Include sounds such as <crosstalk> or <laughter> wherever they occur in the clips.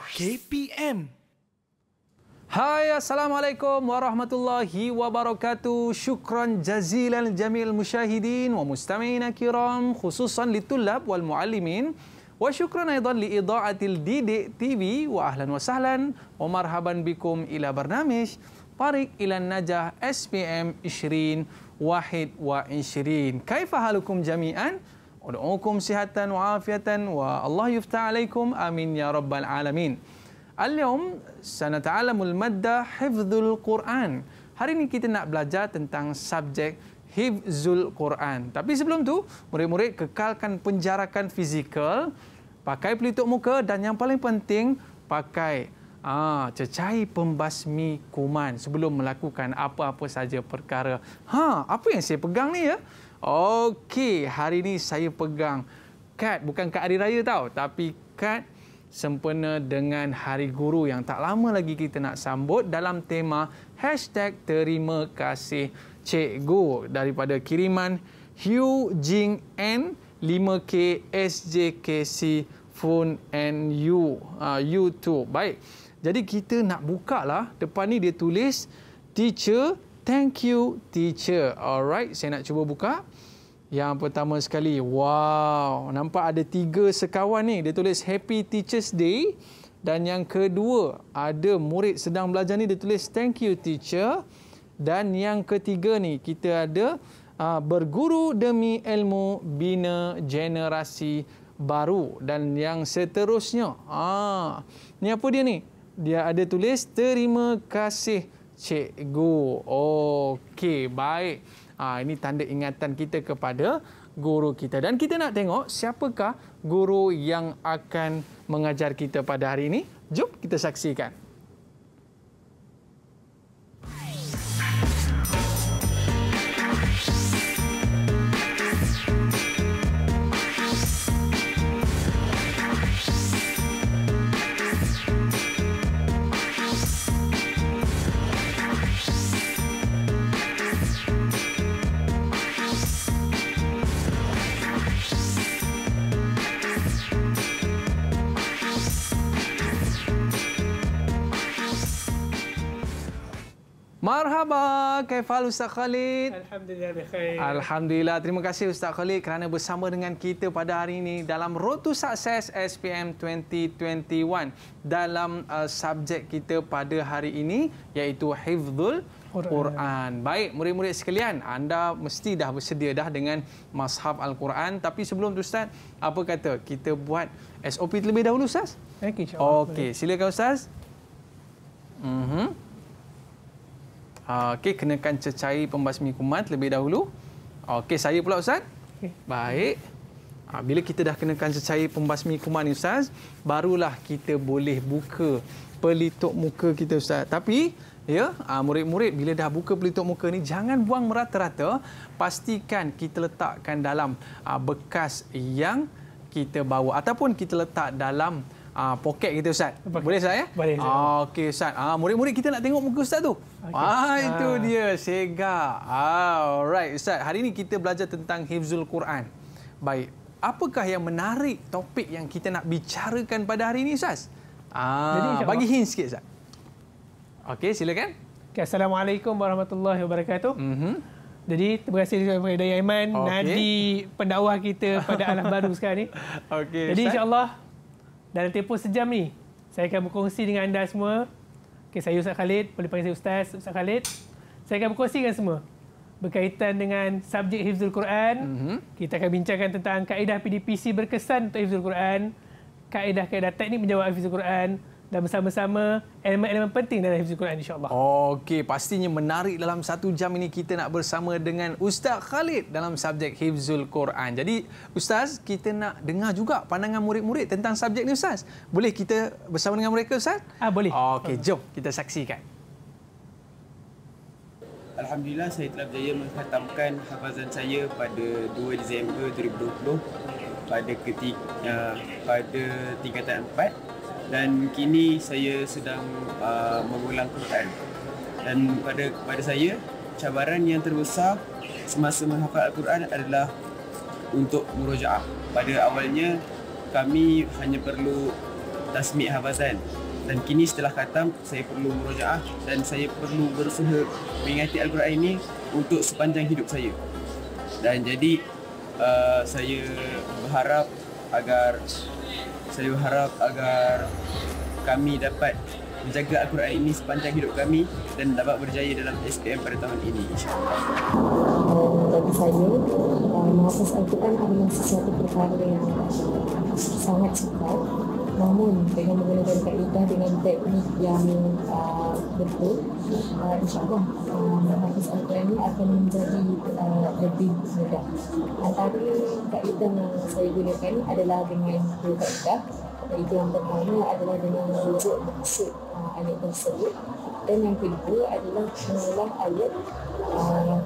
KPM. Hai, Assalamualaikum warahmatullahi wabarakatuh. Syukran jazilan jamil musyahidin wa mustamina kiram khususan litulab wal muallimin. Wa syukran aidan li ida'atil didik TV wa ahlan wa sahlan wa marhaban bikum ila barnamish Parik ilan najah SPM Ishrin Wahid wa Ishrin. Kaifah halukum jami'an? Udu'ukum sihatan wa afiatan wa Allah yufta' alaikum amin ya rabbal alamin. Al-yawm sanata'alamul madda hifzul Qur'an. Hari ini kita nak belajar tentang subjek hifzul Qur'an. Tapi sebelum tu, murid-murid kekalkan penjarakan fizikal, pakai pelitup muka dan yang paling penting, pakai ah, cecai pembasmi kuman sebelum melakukan apa-apa saja perkara. Ha, apa yang saya pegang ni ya? Okey, hari ini saya pegang kad, bukan kad hari raya tau, tapi kad sempena dengan Hari Guru yang tak lama lagi kita nak sambut dalam tema hashtag terima kasih cikgu daripada kiriman Hugh Jing N 5K SJKC Phone You ah, YouTube. Baik, jadi kita nak buka lah. Depan ni dia tulis, teacher, thank you teacher. Alright, saya nak cuba Buka. Yang pertama sekali, wow, nampak ada tiga sekawan ni. Dia tulis Happy Teachers Day. Dan yang kedua, ada murid sedang belajar ni. Dia tulis Thank you teacher. Dan yang ketiga ni, kita ada ah, berguru demi ilmu bina generasi baru. Dan yang seterusnya, ah, ni apa dia ni? Dia ada tulis terima kasih cikgu. Okey, Baik. Ha, ini tanda ingatan kita kepada guru kita. Dan kita nak tengok siapakah guru yang akan mengajar kita pada hari ini. Jom kita saksikan. Marhaba, kefal Ustaz Khalid. Alhamdulillah bikhair. Alhamdulillah, terima kasih Ustaz Khalid kerana bersama dengan kita pada hari ini dalam Road to Success SPM 2021 dalam uh, subjek kita pada hari ini iaitu Hifdzul Quran. Baik, murid-murid sekalian, anda mesti dah bersedia dah dengan mashaf Al-Quran. Tapi sebelum tu Ustaz, apa kata kita buat SOP terlebih dahulu Ustaz? Okey, okay, silakan Ustaz. Mhm. Uh Ah, okey, kenakan cecair pembasmi kuman terlebih dahulu. Okey, saya pula Ustaz. Okay. Baik. Ah, bila kita dah kenakan cecair pembasmi kuman ni Ustaz, barulah kita boleh buka pelitup muka kita Ustaz. Tapi, ya, ah, murid-murid bila dah buka pelitup muka ni, jangan buang merata-rata. Pastikan kita letakkan dalam bekas yang kita bawa ataupun kita letak dalam bekas uh, poket kita Ustaz. Poket. Boleh Ustaz ya? Boleh. Ah, Okey Ustaz. Ah, Murid-murid kita nak tengok muka Ustaz tu. Okay. Ah, itu ah. dia. Sega. Ah, alright Ustaz. Hari ini kita belajar tentang Hifzul Quran. Baik. Apakah yang menarik topik yang kita nak bicarakan pada hari ini Ustaz? Ah, Jadi, bagi hint sikit Ustaz. Okey silakan. Okay, Assalamualaikum warahmatullahi wabarakatuh. Mm -hmm. Jadi terima kasih kepada Daya Iman, okay. Nadi, pendakwah kita pada alam baru sekarang ni. <laughs> Okay, Jadi insyaAllah dalam tempoh sejam ni, saya akan berkongsi dengan anda semua. Okay, saya Ustaz Khalid, boleh panggil saya Ustaz, Ustaz Khalid. Saya akan berkongsi dengan semua berkaitan dengan subjek Hifzul Quran. Mm-hmm. Kita akan bincangkan tentang kaedah PDPC berkesan untuk Hifzul Quran. Kaedah-kaedah teknik menjawab Hifzul Quran dan bersama-sama elemen-elemen penting dalam hifz Quran Insyaallah. Okey, pastinya menarik dalam satu jam ini kita nak bersama dengan Ustaz Khalid dalam subjek hifzul Quran. Jadi, ustaz, kita nak dengar juga pandangan murid-murid tentang subjek ini ustaz. Boleh kita bersama dengan mereka, ustaz? Ah, boleh. Okey, jom kita saksikan. Alhamdulillah saya telah berjaya menghatamkan hafazan saya pada 2 Disember 2020 pada ketika eh, pada tingkatan 4 dan kini saya sedang uh, mengulang Quran dan pada pada saya cabaran yang terbesar semasa menghafal Al-Quran adalah untuk murojaah. Pada awalnya kami hanya perlu tasmi' hafazan dan kini setelah khatam saya perlu murojaah dan saya perlu berusaha mengingati Al-Quran ini untuk sepanjang hidup saya. Dan jadi uh, saya berharap agar saya berharap agar kami dapat menjaga Al-Quran ini sepanjang hidup kami dan dapat berjaya dalam SPM pada tahun ini Bagi saya, mahasiswa itu kan adalah sesuatu perkara yang sangat sukar namun dengan menggunakan teknik dengan teknik yang uh, betul uh, insyaAllah uh, menghapus Al-Quran ini akan menjadi uh, lebih mudah antara uh, kaedah yang saya gunakan adalah dengan dua kaedah kaedah yang pertama adalah dengan duduk maksud uh, anak tersebut dan yang kedua adalah mengulang ayat uh,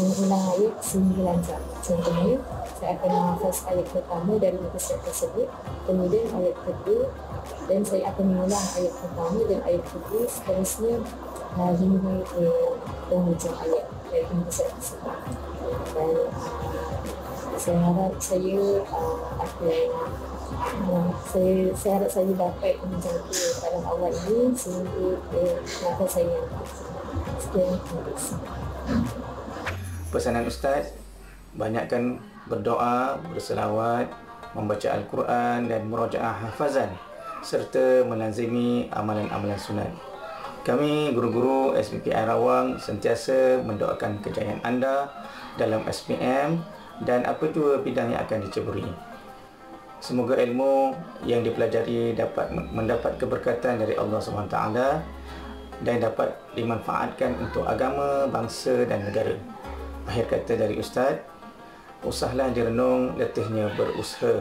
Mengulang ayat sembilan jam Contohnya, saya akan menghafaz ayat pertama dari muka surat tersebut Kemudian ayat kedua Dan saya akan mengulang ayat pertama dan ayat kedua Seterusnya, uh, hingga ke penghujung ayat dari muka surat tersebut Dan uh, saya harap saya uh, akan saya, saya harap saya dapat menjaga dalam awal ini sehingga kenapa saya sekian terus. Pesanan Ustaz, banyakkan berdoa, berselawat, membaca Al-Quran dan merojaah hafazan serta melanzimi amalan-amalan sunat. Kami guru-guru SPPI Airawang sentiasa mendoakan kejayaan anda dalam SPM dan apa jua bidang yang akan diceburi. Semoga ilmu yang dipelajari dapat mendapat keberkatan dari Allah SWT dan dapat dimanfaatkan untuk agama, bangsa dan negara. Akhir kata dari Ustaz, usahlah direnung letihnya berusaha,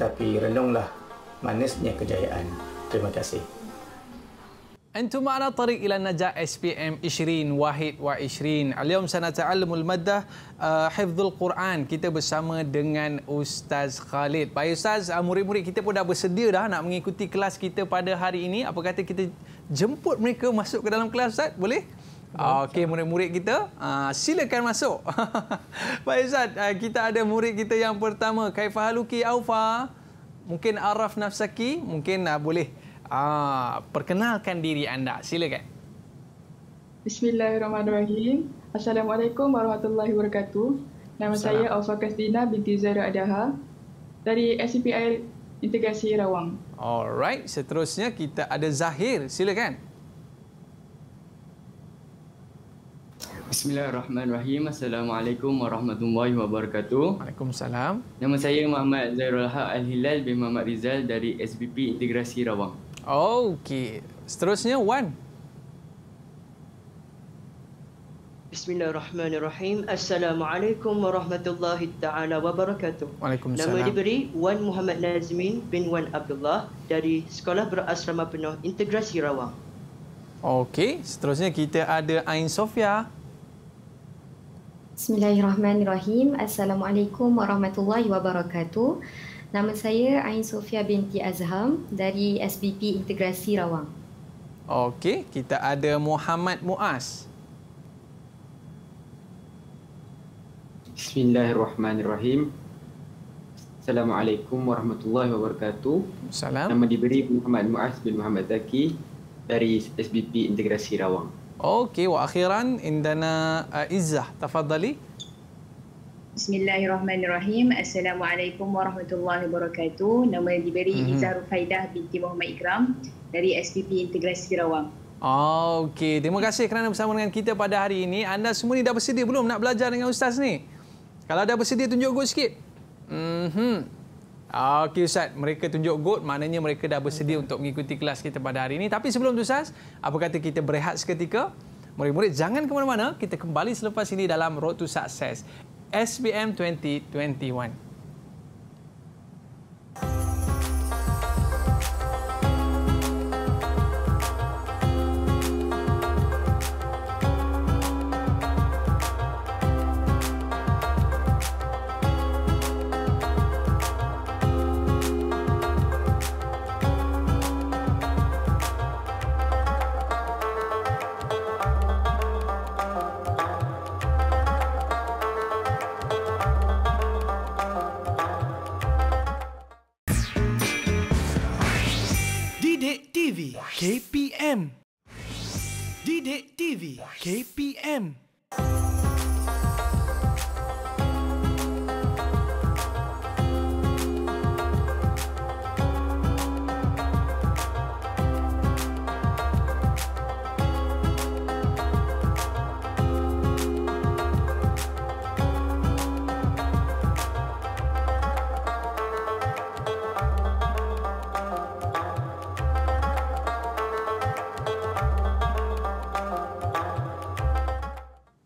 tapi renunglah manisnya kejayaan. Terima kasih. أنتم على طريق إلى نجاح SPM 20 واحد و 20 اليوم سنتعلم المادة uh, حفظ القرآن kita bersama dengan Ustaz Khalid Baik Ustaz, uh, murid-murid kita pun dah bersedia dah nak mengikuti kelas kita pada hari ini Apa kata kita jemput mereka masuk ke dalam kelas Ustaz, boleh? Uh, Okey, murid-murid kita ah, silakan masuk <laughs> Baik Ustaz, ah, kita ada murid kita yang pertama Kaifah Haluki Aufa Mungkin Araf Nafsaki, mungkin uh, boleh Ah, perkenalkan diri anda. Silakan. Bismillahirrahmanirrahim. Assalamualaikum warahmatullahi wabarakatuh. Nama Salam. saya Alfa Kastina binti Zahra Adaha dari SCPI Integrasi Rawang. Alright, seterusnya kita ada Zahir. Silakan. Bismillahirrahmanirrahim. Assalamualaikum warahmatullahi wabarakatuh. Waalaikumsalam. Nama saya Muhammad Zairul Haq Al-Hilal bin Muhammad Rizal dari SBP Integrasi Rawang. Okay, Seterusnya Wan. Bismillahirrahmanirrahim. Assalamualaikum warahmatullahi taala wabarakatuh. Waalaikumsalam. Nama diberi Wan Muhammad Nazmin bin Wan Abdullah dari Sekolah Berasrama Penuh Integrasi Rawang. Okey, seterusnya kita ada Ain Sofia. Bismillahirrahmanirrahim. Assalamualaikum warahmatullahi wabarakatuh. Nama saya Ain Sofia binti Azham dari SBP Integrasi Rawang. Okey, kita ada Muhammad Muaz. Bismillahirrahmanirrahim. Assalamualaikum warahmatullahi wabarakatuh. Salam. Nama diberi Muhammad Muaz bin Muhammad Zaki dari SBP Integrasi Rawang. Okey, wa akhiran indana uh, Izzah. Tafadhali. Bismillahirrahmanirrahim. Assalamualaikum warahmatullahi wabarakatuh. Nama yang diberi hmm. Izzah Rufaidah binti Muhammad Ikram dari SPP Integrasi Rawang. Oh, ah, Okey, terima kasih kerana bersama dengan kita pada hari ini. Anda semua ni dah bersedia belum nak belajar dengan Ustaz ni? Kalau dah bersedia, tunjuk good sikit. Mm-hmm. Okey Ustaz, mereka tunjuk good, maknanya mereka dah bersedia hmm. untuk mengikuti kelas kita pada hari ini. Tapi sebelum tu Ustaz, apa kata kita berehat seketika? Murid-murid, jangan ke mana-mana. Kita kembali selepas ini dalam Road to Success. SBM 2021. Didik TV KPM.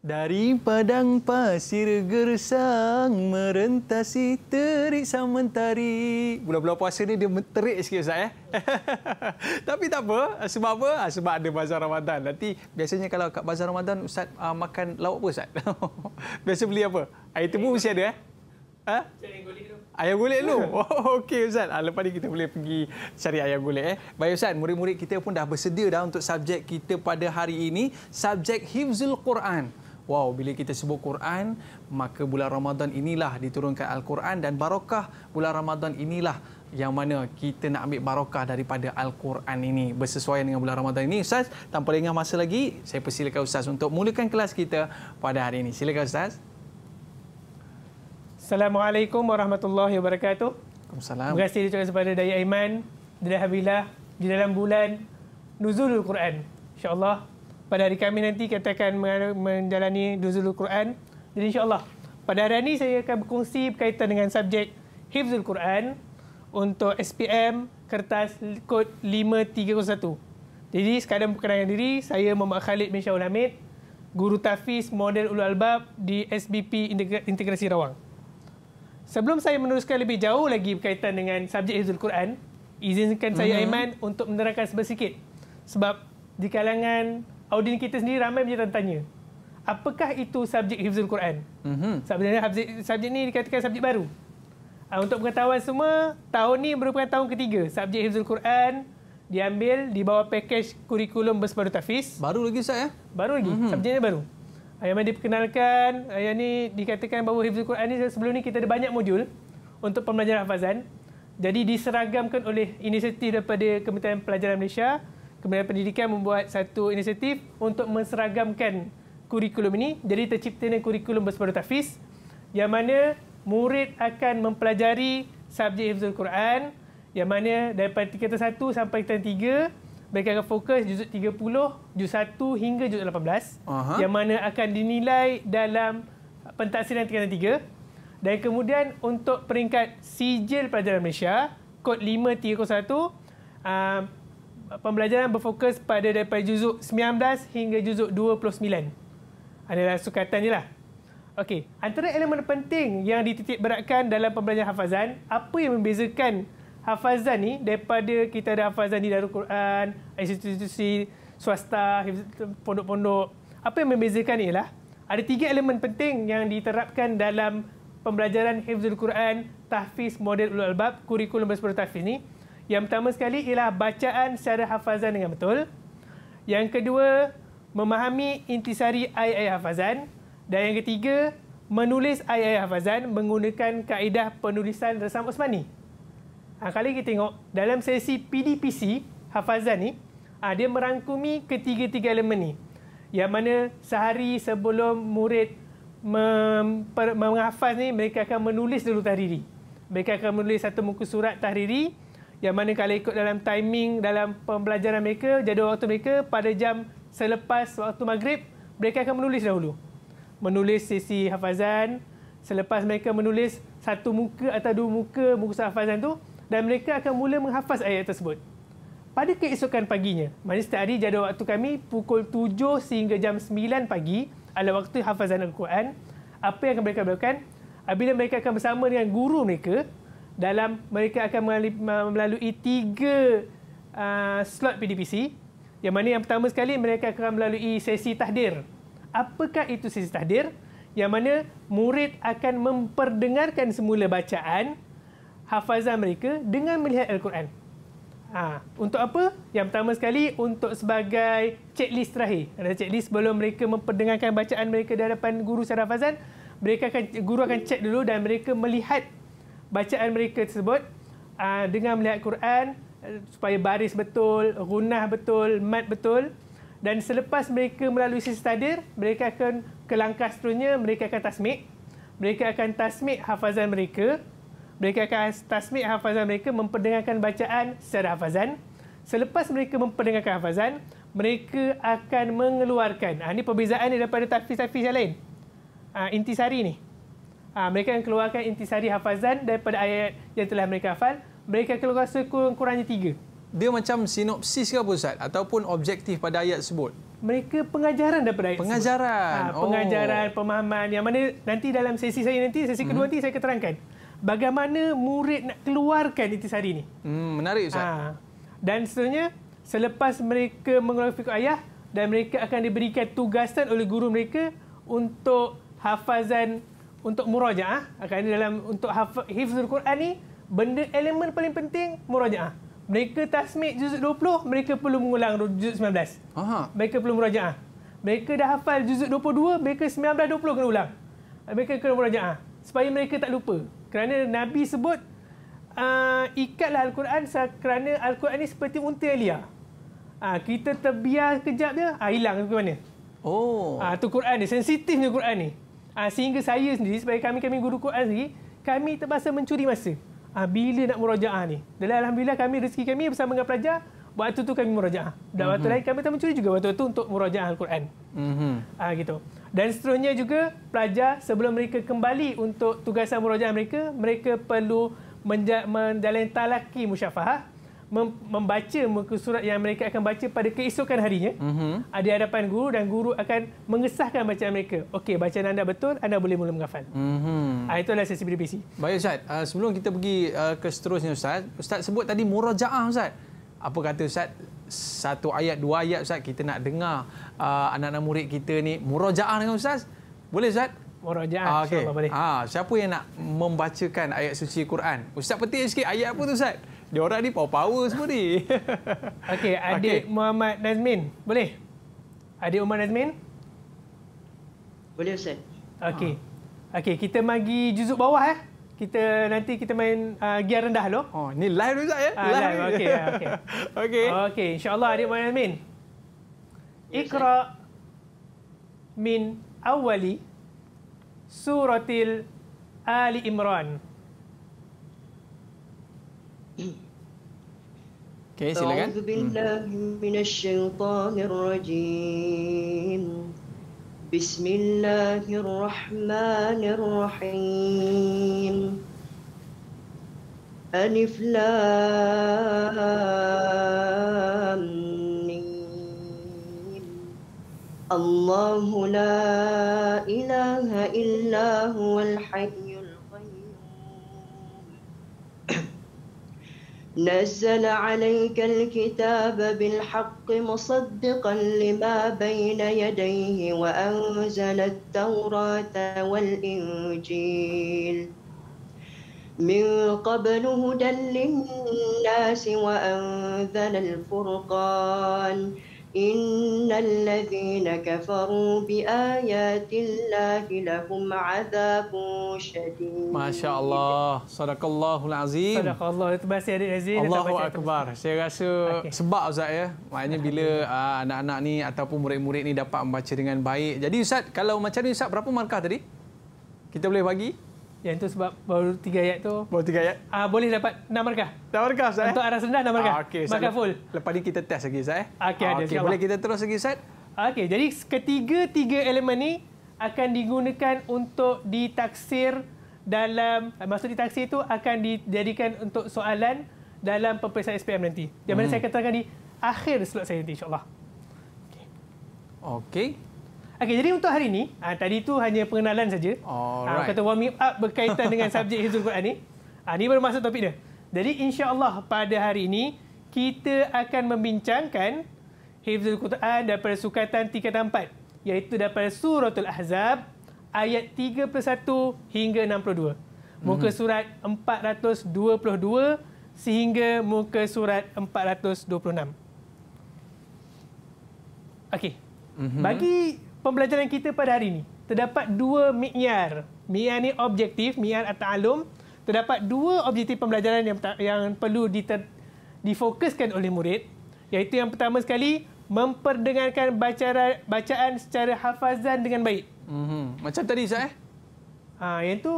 Dari padang pasir gersang merentasi terik sang mentari. Bulan-bulan puasa ni dia menterik sikit Ustaz eh. <laughs> Tapi tak apa, sebab apa? Ah, sebab ada bazar Ramadan. Nanti biasanya kalau kat bazar Ramadan Ustaz uh, makan lauk apa Ustaz? <laughs> Biasa beli apa? Air tebu mesti ada eh. Ha? Ayam gulik dulu. <laughs> Oh, okey Ustaz. Ha, lepas ni kita boleh pergi cari ayam gulik. Eh. Baik Ustaz, murid-murid kita pun dah bersedia dah untuk subjek kita pada hari ini. Subjek Hifzul Quran. Wow, bila kita sebut Quran, maka bulan Ramadan inilah diturunkan Al-Quran dan barakah bulan Ramadan inilah yang mana kita nak ambil barakah daripada Al-Quran ini bersesuaian dengan bulan Ramadan ini. Ustaz, tanpa lengah masa lagi, saya persilakan Ustaz untuk mulakan kelas kita pada hari ini. Silakan Ustaz. Assalamualaikum warahmatullahi wabarakatuh. Waalaikumsalam. Terima kasih juga kepada Dayi Aiman. Alhamdulillah, di dalam bulan nuzul Al Quran. InsyaAllah, pada hari kami nanti kita akan menjalani Duzul Quran. Jadi insyaAllah pada hari ini saya akan berkongsi berkaitan dengan subjek Hifzul Quran untuk SPM kertas kod 5301. Jadi sekadang perkenalkan diri, saya Muhammad Khalid bin Syahul Hamid, Guru Tafiz Model Ulu Albab di SBP Integrasi Rawang. Sebelum saya meneruskan lebih jauh lagi berkaitan dengan subjek Hifzul Quran, izinkan saya mhm. Aiman untuk menerangkan sebesikit. Sebab di kalangan audiens kita sendiri ramai punya tanya apakah itu subjek Hifzul Quran? Mm-hmm. Subjek, subjek ni dikatakan subjek baru. Ah, untuk pengetahuan semua, tahun ni merupakan tahun ketiga. Subjek Hifzul Quran diambil di bawah pakej kurikulum bersepadu tafiz. Baru lagi, Ustaz ya? Baru lagi. Mm-hmm. Subjek ni baru. Ah, yang mana diperkenalkan, ah, yang ni dikatakan bahawa Hifzul Quran ni sebelum ni kita ada banyak modul untuk pembelajaran hafazan. Jadi diseragamkan oleh inisiatif daripada Kementerian Pelajaran Malaysia Kementerian Pendidikan membuat satu inisiatif untuk menseragamkan kurikulum ini. Jadi terciptanya kurikulum bersepadu tahfiz yang mana murid akan mempelajari subjek Hifzul Quran yang mana daripada tingkatan 1 sampai tingkatan 3 mereka akan fokus juzuk 30, juz 1 hingga juz 18 uh-huh. yang mana akan dinilai dalam pentaksiran tingkatan 3 dan kemudian untuk peringkat sijil pelajaran Malaysia kod 5301 uh, pembelajaran berfokus pada daripada juzuk 19 hingga juzuk 29. Adalah sukatan jelah. Okey, antara elemen penting yang dititik beratkan dalam pembelajaran hafazan, apa yang membezakan hafazan ni daripada kita ada hafazan di Darul Quran, institusi swasta, pondok-pondok. Apa yang membezakan ialah ada tiga elemen penting yang diterapkan dalam pembelajaran Hifzul Quran, Tahfiz Model Ulul Albab, kurikulum bersepuluh tahfiz ni. Yang pertama sekali ialah bacaan secara hafazan dengan betul. Yang kedua, memahami intisari ayat-ayat hafazan. Dan yang ketiga, menulis ayat-ayat hafazan menggunakan kaedah penulisan resam Osmani. Ha, kali kita tengok dalam sesi PDPC hafazan ni, ha, dia merangkumi ketiga-tiga elemen ni. Yang mana sehari sebelum murid menghafaz ni, mereka akan menulis dulu tahriri. Mereka akan menulis satu muka surat tahriri, yang mana kalau ikut dalam timing dalam pembelajaran mereka, jadual waktu mereka pada jam selepas waktu maghrib, mereka akan menulis dahulu. Menulis sesi hafazan, selepas mereka menulis satu muka atau dua muka muka hafazan tu dan mereka akan mula menghafaz ayat tersebut. Pada keesokan paginya, maknanya setiap hari jadual waktu kami pukul 7 sehingga jam 9 pagi adalah waktu hafazan Al-Quran. Apa yang akan mereka lakukan? Apabila mereka akan bersama dengan guru mereka, dalam mereka akan melalui, tiga uh, slot PDPC. Yang mana yang pertama sekali mereka akan melalui sesi tahdir. Apakah itu sesi tahdir? Yang mana murid akan memperdengarkan semula bacaan hafazan mereka dengan melihat Al-Quran. Ha, untuk apa? Yang pertama sekali untuk sebagai checklist terakhir. Ada checklist sebelum mereka memperdengarkan bacaan mereka di hadapan guru secara hafazan. Mereka akan, guru akan check dulu dan mereka melihat bacaan mereka tersebut ah, dengan melihat Quran eh, supaya baris betul, gunah betul, mat betul dan selepas mereka melalui sisi tadir, mereka akan ke langkah seterusnya, mereka akan tasmik. Mereka akan tasmik hafazan mereka. Mereka akan tasmik hafazan mereka memperdengarkan bacaan secara hafazan. Selepas mereka memperdengarkan hafazan, mereka akan mengeluarkan. Ah, ini perbezaan daripada tafiz-tafiz yang lain. Ah, intisari ni. Ha, mereka yang keluarkan intisari hafazan daripada ayat yang telah mereka hafal, mereka keluarkan rasa kurang-kurangnya tiga. Dia macam sinopsis ke apa Ustaz? Ataupun objektif pada ayat sebut? Mereka pengajaran daripada ayat pengajaran. sebut. Ah, pengajaran. Pengajaran, oh. pemahaman. Yang mana nanti dalam sesi saya nanti, sesi kedua mhm. nanti saya keterangkan. Bagaimana murid nak keluarkan intisari ini. Hmm, menarik Ustaz. Ha. Dan seterusnya, selepas mereka mengeluarkan fikir ayah, dan mereka akan diberikan tugasan oleh guru mereka untuk hafazan untuk murajaah ini dalam untuk hafiz hafizul Quran ni benda elemen paling penting murajaah mereka tasmi juzuk 20 mereka perlu mengulang juzuk 19 Aha. mereka perlu murajaah mereka dah hafal juzuk 22 mereka 19 20 kena ulang mereka kena murajaah supaya mereka tak lupa kerana nabi sebut uh, ikatlah al-Quran kerana al-Quran ni seperti unta yang liar ah, kita terbiar kejap dia uh, hilang ke mana Oh. Ah ha, tu Quran ni sensitifnya Quran ni. Ha, sehingga saya sendiri sebagai kami-kami guru Quran ni kami terpaksa mencuri masa. Ha, bila nak murajaah ni. dalam alhamdulillah kami rezeki kami bersama dengan pelajar waktu tu kami murajaah. Dan waktu mm-hmm. lain kami tak mencuri juga waktu tu untuk murajaah Al-Quran. Mm-hmm. Ha, gitu. Dan seterusnya juga pelajar sebelum mereka kembali untuk tugasan murajaah mereka, mereka perlu menja- menjalani talaki musyafahah membaca muka surat yang mereka akan baca pada keesokan harinya uh-huh. Mhm. di hadapan guru dan guru akan mengesahkan bacaan mereka. Okey, bacaan anda betul, anda boleh mula menghafal. Uh-huh. Itu adalah sesi BBC. Baik Ustaz, uh, sebelum kita pergi uh, ke seterusnya Ustaz, Ustaz sebut tadi murajaah Ustaz. Apa kata Ustaz? Satu ayat, dua ayat Ustaz, kita nak dengar uh, anak-anak murid kita ni murajaah dengan Ustaz. Boleh Ustaz? Murajaah, okay. insyaAllah boleh. Ha, siapa yang nak membacakan ayat suci Quran? Ustaz petik sikit ayat apa tu Ustaz? Dia orang ni power-power semua ni. <laughs> Okey, adik okay. Muhammad Nazmin. Boleh? Adik Muhammad Nazmin? Boleh, Ustaz. Okey. Okey, kita bagi juzuk bawah eh. Kita nanti kita main uh, gear rendah lo. Oh, ni live juga ya. Uh, live. live. Okey, ah, okey. <laughs> okey. Okey, insya-Allah adik Muhammad Nazmin. Iqra min awali suratil Ali Imran. أعوذ بالله من الشيطان الرجيم بسم الله الرحمن الرحيم ألف لام الله لا إله إلا هو الحي نزل عليك الكتاب بالحق مصدقا لما بين يديه وأنزل التوراة والإنجيل من قبل هدى للناس وأنزل الفرقان إن الذين كفروا بآيات الله لهم عذاب شديد ما شاء الله صدق الله العظيم صدق الله itu bahasa yang dilazim Allah Akbar saya rasa okay. sebab Ustaz ya maknanya bila uh, anak-anak ni ataupun murid-murid ni dapat membaca dengan baik jadi Ustaz kalau macam ni Ustaz berapa markah tadi kita boleh bagi yang itu sebab baru tiga ayat tu. Baru tiga ayat? Uh, boleh dapat enam markah. Enam markah, Ustaz? Eh? Untuk arah sendah, enam markah. Ah, okay, markah so, full. Lepas ni kita test lagi, Ustaz. Eh? Okey, ada. Okay, boleh kita terus lagi, Ustaz? Okey, jadi ketiga-tiga elemen ni akan digunakan untuk ditaksir dalam... Maksud ditaksir itu akan dijadikan untuk soalan dalam peperiksaan SPM nanti. Yang mana hmm. saya akan terangkan di akhir slot saya nanti, insyaAllah. Okey. Okay. Okey, jadi untuk hari ini, uh, ah, tadi itu hanya pengenalan saja. Oh, uh, kata warming up berkaitan dengan <laughs> subjek Hizul Quran ini. Uh, ah, ini baru masuk topik dia. Jadi insya-Allah pada hari ini kita akan membincangkan Hizul Quran daripada sukatan tingkatan 4 iaitu daripada Suratul Ahzab ayat 31 hingga 62. Muka hmm. surat 422 sehingga muka surat 426. Okey. Mm-hmm. Bagi pembelajaran kita pada hari ini. Terdapat dua mi'yar. Mi'yar ni objektif, mi'yar atau alum. Terdapat dua objektif pembelajaran yang, yang perlu diter, difokuskan oleh murid. Iaitu yang pertama sekali, memperdengarkan bacaan, bacaan secara hafazan dengan baik. Mm-hmm. Macam tadi, Ustaz? Eh? Ha, ah, yang tu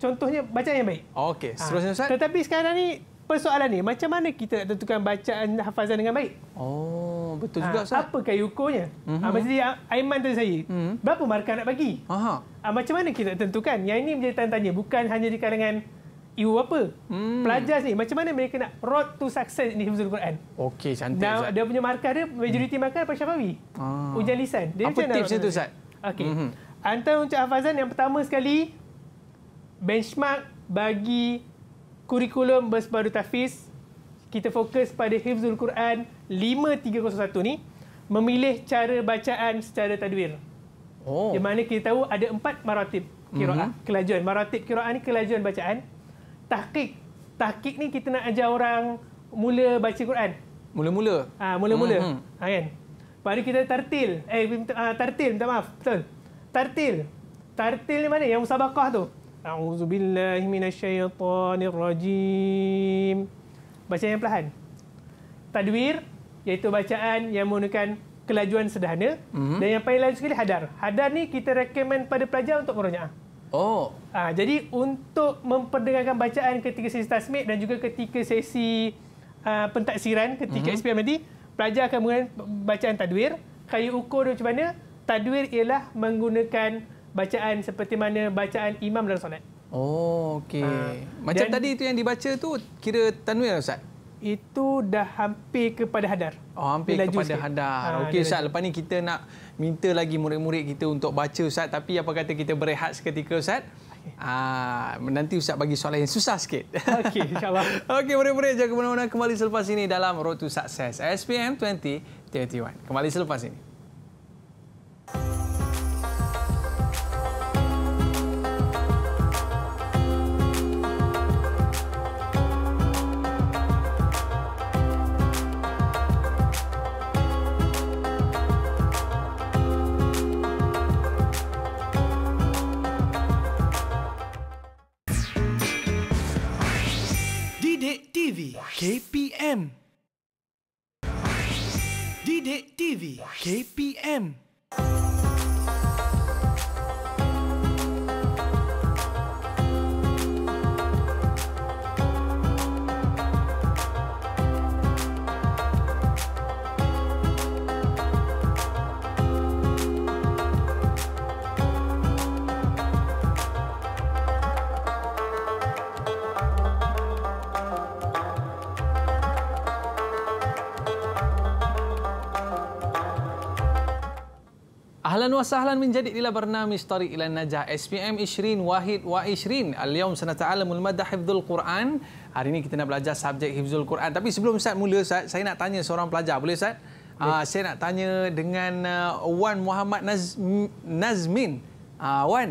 contohnya bacaan yang baik. Okey, seterusnya ah, Ustaz. tetapi sekarang ni persoalan ni macam mana kita nak tentukan bacaan hafazan dengan baik? Oh, betul ha, juga Ustaz. Apa kayu ukurnya? Ah mhm. uh-huh. ha, Aiman tadi saya. Uh-huh. Berapa markah nak bagi? Aha. Ha, macam mana kita nak tentukan? Yang ini menjadi tanya bukan hanya di kalangan ibu apa? Hmm. Pelajar ni macam mana mereka nak road to success ni Hafizul Quran? Okey, cantik Dan Ustaz. Dia punya markah dia majoriti hmm. markah pada Syafawi. Ah. Ujian lisan. Dia apa tipsnya tu Ustaz? Okey. Uh-huh. Mhm. Antara untuk hafazan yang pertama sekali benchmark bagi kurikulum Bes Baru Tafiz kita fokus pada Hifzul Quran 5301 ni memilih cara bacaan secara tadwir. Oh. Di mana kita tahu ada empat maratib kiraan mm-hmm. kelajuan. Maratib kiraan ni kelajuan bacaan. Tahqiq. Tahqiq ni kita nak ajar orang mula baca Quran. Mula-mula. Ah, ha, mula-mula. Mm-hmm. Ha, kan? Pada kita tartil. Eh, ha, tartil, minta maaf. Betul. Tartil. Tartil ni mana? Yang musabakah tu. A'udzu billahi minasyaitonir rajim. Bacaan yang perlahan. Tadwir iaitu bacaan yang menggunakan kelajuan sederhana mm-hmm. dan yang paling laju sekali hadar. Hadar ni kita rekomend pada pelajar untuk murojaah. Oh. Ha, jadi untuk memperdengarkan bacaan ketika sesi tasmid dan juga ketika sesi uh, pentaksiran ketika mm-hmm. SPM nanti, pelajar akan menggunakan bacaan tadwir. Kayu ukur macam mana? Tadwir ialah menggunakan bacaan seperti mana bacaan imam dalam solat. Oh, okey. Ha. Macam Dan, tadi itu yang dibaca tu kira tanwin lah, ustaz. Itu dah hampir kepada hadar. Oh, hampir dia kepada hadar. Ha, okey ustaz, lepas ni kita nak minta lagi murid-murid kita untuk baca ustaz tapi apa kata kita berehat seketika ustaz? Ah, nanti Ustaz bagi soalan yang susah sikit. Okey, insyaAllah. <laughs> Okey, murid-murid, jaga mana-mana. Kembali selepas ini dalam Road to Success. SPM 2021. Kembali selepas ini. KPM. Didik TV KPM. Ahlan wa sahlan min jadid ila barnamij Tariq ila Najah SPM Ishrin Wahid wa Ishrin. Al-yawm sanata'alamul madah hifzul Quran. Hari ini kita nak belajar subjek hifzul Quran. Tapi sebelum Ustaz mula Ustaz, saya nak tanya seorang pelajar. Boleh Ustaz? Ah, boleh. Uh, saya nak tanya dengan uh, Wan Muhammad Naz Nazmin. Uh, Wan,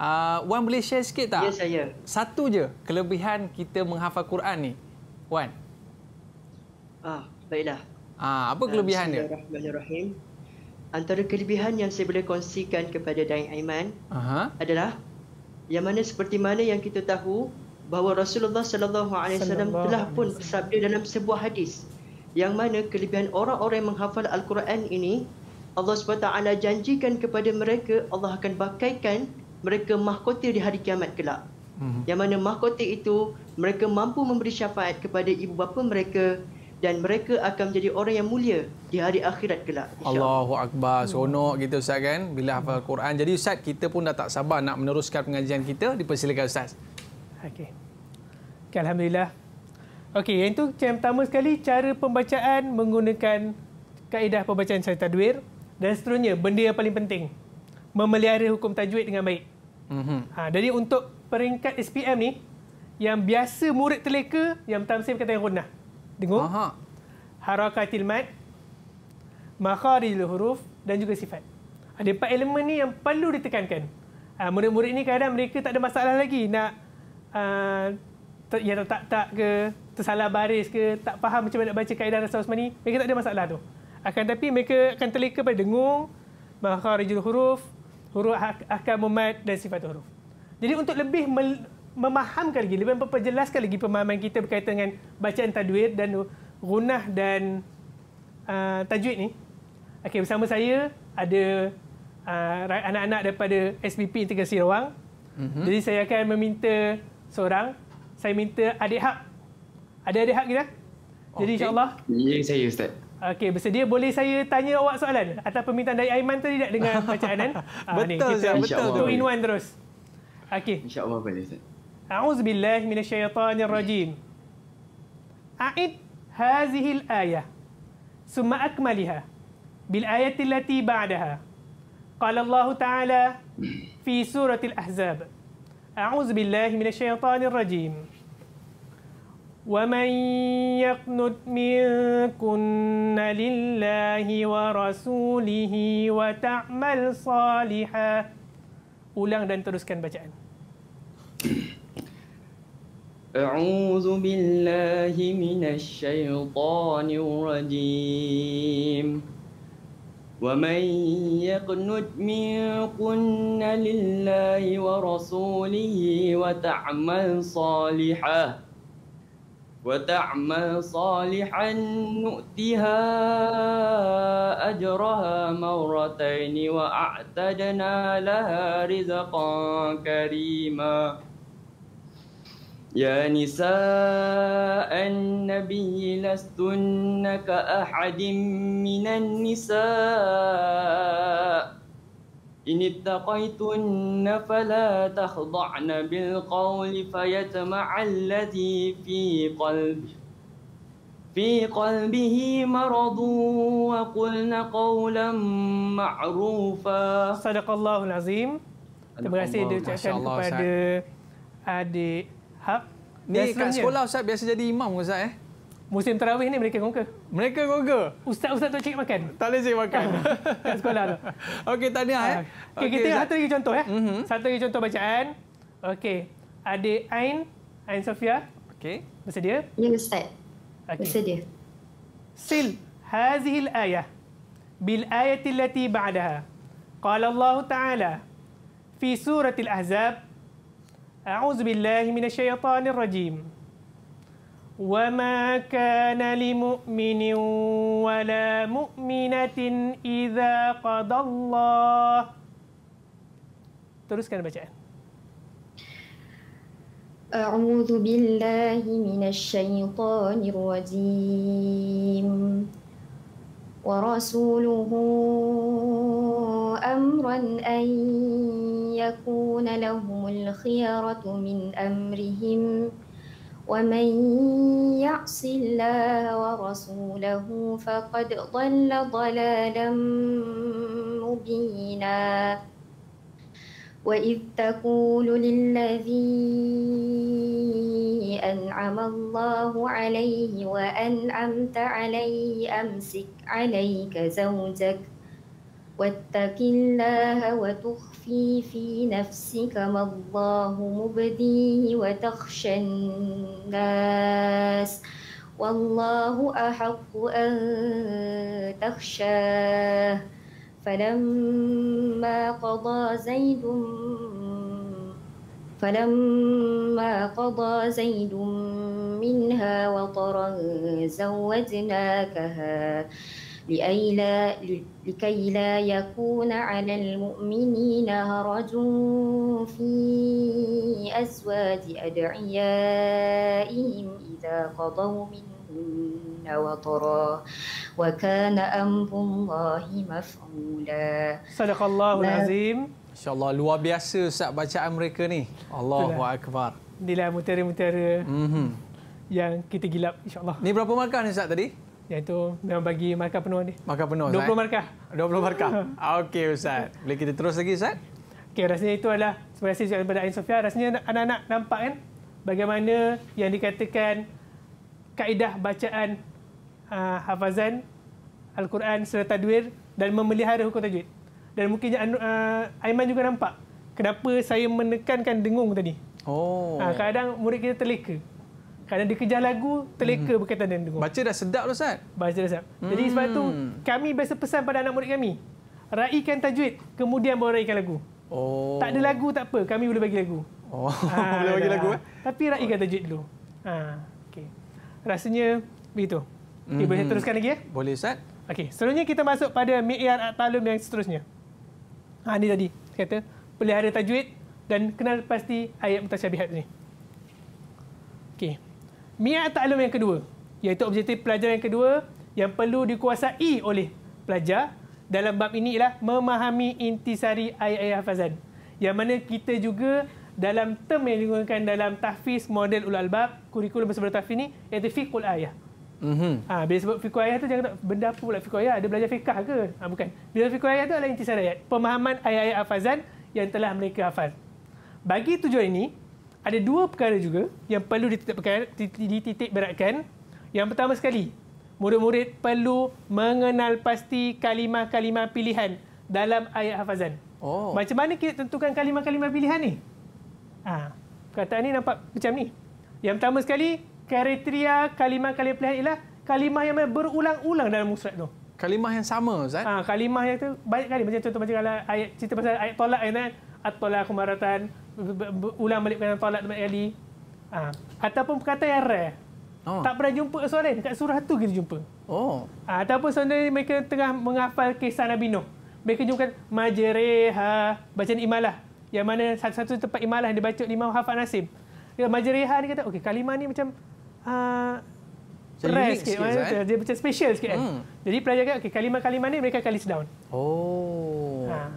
uh, Wan boleh share sikit tak? Ya, saya. Satu je kelebihan kita menghafal Quran ni. Wan. Ah, baiklah. Ah, apa kelebihan dia? Bismillahirrahmanirrahim antara kelebihan yang saya boleh kongsikan kepada Dain Aiman Aha. adalah yang mana seperti mana yang kita tahu bahawa Rasulullah sallallahu alaihi wasallam telah pun bersabda dalam sebuah hadis yang mana kelebihan orang-orang yang menghafal al-Quran ini Allah SWT janjikan kepada mereka Allah akan pakaikan mereka mahkota di hari kiamat kelak. Hmm. Yang mana mahkota itu mereka mampu memberi syafaat kepada ibu bapa mereka, dan mereka akan menjadi orang yang mulia di hari akhirat kelak. Allahu akbar. Seronok kita ustaz kan bila hafal Quran. Jadi ustaz kita pun dah tak sabar nak meneruskan pengajian kita. Dipersilakan ustaz. Okey. Okay, Alhamdulillah. Okey, yang itu yang pertama sekali cara pembacaan menggunakan kaedah pembacaan syarat tadwir dan seterusnya benda yang paling penting memelihara hukum tajwid dengan baik. Mm-hmm. Ha, jadi untuk peringkat SPM ni yang biasa murid teleka yang pertama saya kata yang runah dengung Aha. harakatil mad makharijul huruf dan juga sifat ada empat elemen ni yang perlu ditekankan uh, murid-murid ni kadang mereka tak ada masalah lagi nak uh, ya tak tak ke tersalah baris ke tak faham macam mana nak baca kaedah rasa Osmani mereka tak ada masalah tu akan tapi mereka akan terleka pada dengung makharijul huruf huruf akan memat dan sifat huruf jadi untuk lebih memahamkan lagi, lebih memperjelaskan lagi pemahaman kita berkaitan dengan bacaan tadwir dan runah dan uh, tajwid ni. Okey, bersama saya ada uh, anak-anak daripada SBP Integrasi Rawang. Mm-hmm. Jadi saya akan meminta seorang, saya minta adik hak. Ada adik hak kita? Okay. Jadi insyaAllah. Ya, yeah, saya Ustaz. Okey, bersedia boleh saya tanya awak soalan atau permintaan dari Aiman tadi tak dengan <laughs> bacaan kan? betul, ah, ni, kita betul. Two in one terus. Okey. InsyaAllah boleh, Ustaz. أعوذ بالله من الشيطان الرجيم أعد هذه الآية ثم أكملها بالآية التي بعدها قال الله تعالى في سورة الأحزاب أعوذ بالله من الشيطان الرجيم ومن يقنت منكن لله ورسوله وتعمل صالحا أولاً dan teruskan bacaan. أعوذ بالله من الشيطان الرجيم ومن يقنت منكن لله ورسوله وتعمل صالحا وتعمل صالحا نؤتها أجرها مرتين وأعتدنا لها رزقا كريما يا نساء النبي لستن كأحد من النساء إن اتقيتن فلا تخضعن بالقول فيتمع الذي في قلبه في قلبه مرض وقلن قولا معروfa. Sadaqallahul Azim. Terima kasih dia ucapkan kepada adik hak Ni kat sekolah Ustaz biasa jadi imam ke Ustaz eh? Musim terawih ni mereka kongka. Mereka kongka? Ustaz-ustaz tu cik makan. Tak boleh cik makan. <laughs> kat sekolah tu. Okey, tahniah eh. Ah, okay, kita Ustaz. satu lagi contoh eh. Mm-hmm. Satu lagi contoh bacaan. Okey. Ade Ain. Ain Sofia. Okey. Bersedia? Ya, Ustaz. Okay. Bersedia. Sil hazihil ayah. Bil ayatil lati ba'daha. Qala Allah Ta'ala. Fi suratil ahzab. أعوذ بالله من الشيطان الرجيم وما كان لمؤمن ولا مؤمنة إذا قضى الله Teruskan bacaan. أعوذ بالله من الشيطان الرجيم ورسوله أمرا أن يكون لهم الخيرة من أمرهم ومن يعص الله ورسوله فقد ضل ضلالا مبينا وإذ تقول للذي أنعم الله عليه وأنعمت عليه أمسك عليك زوجك واتق الله وتخفي في نفسك ما الله مبديه وتخشى الناس والله أحق أن تخشاه فلما قضى زيد فلما قضى زيد منها وطرا زوجناكها لأي لا لكي لا يكون على المؤمنين هرج في أزواج أدعيائهم إذا قضوا منها كن وطرا وكان أمر الله مفعولا صدق الله العظيم InsyaAllah, luar biasa Ustaz bacaan mereka ni. Allahu Akbar. Inilah mutiara-mutiara mm-hmm. yang kita gilap insyaAllah. Ni berapa markah ni Ustaz tadi? Yang itu memang bagi markah penuh ni. Markah penuh Ustaz? 20 eh? markah. 20 markah. <laughs> Ah, okey Ustaz. Boleh kita terus lagi Ustaz? Okey, rasanya itu adalah sebab saya kepada Ain Sofia. Rasanya anak-anak nampak kan bagaimana yang dikatakan kaedah bacaan uh, hafazan Al-Quran serta tadwir dan memelihara hukum tajwid. Dan mungkin uh, ha, Aiman juga nampak kenapa saya menekankan dengung tadi. Oh. Uh, kadang murid kita terleka. Kadang dikejar lagu, terleka hmm. berkaitan dengan dengung. Baca dah sedap tu, Ustaz. Baca dah sedap. Hmm. Jadi sebab itu hmm. kami biasa pesan pada anak murid kami. Raikan tajwid, kemudian baru raikan lagu. Oh. Tak ada lagu tak apa, kami boleh bagi lagu. Oh, <laughs> ha, boleh bagi lagu. Eh? Tapi raikan tajwid dulu. Ha rasanya begitu. Okay, mm-hmm. Boleh mhm. teruskan lagi? Ya? Boleh, Ustaz. Okey, selanjutnya kita masuk pada mi'yar at-talum yang seterusnya. Ha, ini tadi, kata pelihara tajwid dan kenal pasti ayat mutasyabihat ini. Okey. Mi'yar at-talum yang kedua, iaitu objektif pelajaran yang kedua yang perlu dikuasai oleh pelajar dalam bab ini ialah memahami intisari ayat-ayat hafazan. Yang mana kita juga dalam term yang digunakan dalam tahfiz model ulul albab kurikulum bersama tahfiz ni iaitu fiqhul ayah. Mhm. Ha, bila sebut fiqhul ayah tu jangan tak benda apa pula fiqhul ayah? Ada belajar fiqh ke? Ha, bukan. Bila fiqhul ayah tu adalah intisar ayat. Pemahaman ayat-ayat hafazan yang telah mereka hafaz. Bagi tujuan ini ada dua perkara juga yang perlu dititik beratkan. Yang pertama sekali, murid-murid perlu mengenal pasti kalimah-kalimah pilihan dalam ayat hafazan. Oh. Macam mana kita tentukan kalimah-kalimah pilihan ni? Ha. Perkataan ni nampak macam ni. Yang pertama sekali, kriteria kalimah kalian pilihan ialah kalimah yang berulang-ulang dalam musrat tu. Kalimah yang sama, Ustaz? Ha, kalimah yang tu banyak kali. Macam contoh, macam kalau ayat, cerita pasal ayat tolak, ayat kan? Eh? At-tolak kumaratan, ulang balik kanan tolak dengan ali. Ha. Ah, ataupun perkataan yang rare. Oh. Tak pernah jumpa soal lain. Dekat surah tu kita jumpa. Oh. Ha, ataupun sebenarnya mereka tengah menghafal kisah Nabi Nuh. Mereka jumpa kan, majereha, bacaan imalah yang mana satu-satu tempat imalah yang dibaca Imam Hafan Nasim. Ya, Majerihan ni kata, okey kalimah ni macam uh, ah, so, sikit. sikit mana, eh? Dia macam special sikit. Eh? Hmm. Kan? Jadi pelajar kata, okey kalimah-kalimah ni mereka akan list down. Oh. Ha.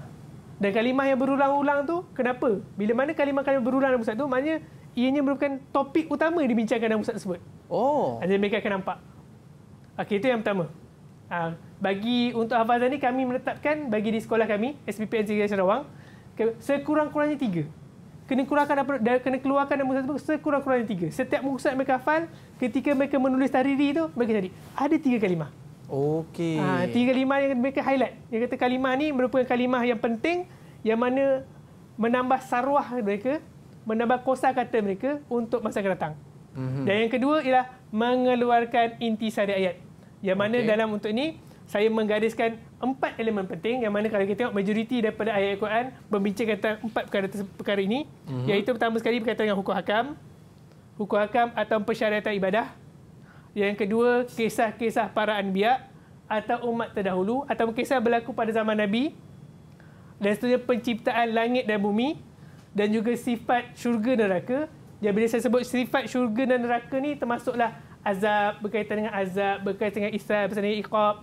Dan kalimah yang berulang-ulang tu, kenapa? Bila mana kalimah-kalimah berulang dalam pusat tu, maknanya ianya merupakan topik utama yang dibincangkan dalam pusat tersebut. Oh. Ha, jadi mereka akan nampak. Okey, itu yang pertama. Ha. Bagi untuk hafazan ni, kami menetapkan bagi di sekolah kami, SPPN Sarawang, sekurang-kurangnya tiga. Kena kurangkan daripada, kena keluarkan dan musnad sekurang-kurangnya tiga. Setiap musnad mereka fail, ketika mereka menulis tahriri itu, mereka cari. Ada tiga kalimah. Okey. Ha, tiga kalimah yang mereka highlight. Yang kata kalimah ni merupakan kalimah yang penting, yang mana menambah saruah mereka, menambah kosa kata mereka untuk masa akan datang. Mm-hmm. Dan yang kedua ialah mengeluarkan inti sari ayat. Yang mana okay. dalam untuk ini, saya menggariskan empat elemen penting yang mana kalau kita tengok majoriti daripada ayat Al-Quran membincangkan tentang empat perkara, perkara ini mm-hmm. iaitu pertama sekali berkaitan dengan hukum hakam hukum hakam atau persyaratan ibadah yang kedua kisah-kisah para anbiya atau umat terdahulu atau kisah berlaku pada zaman Nabi dan seterusnya penciptaan langit dan bumi dan juga sifat syurga neraka Jadi bila saya sebut sifat syurga dan neraka ni termasuklah azab berkaitan dengan azab berkaitan dengan israel bersama dengan iqab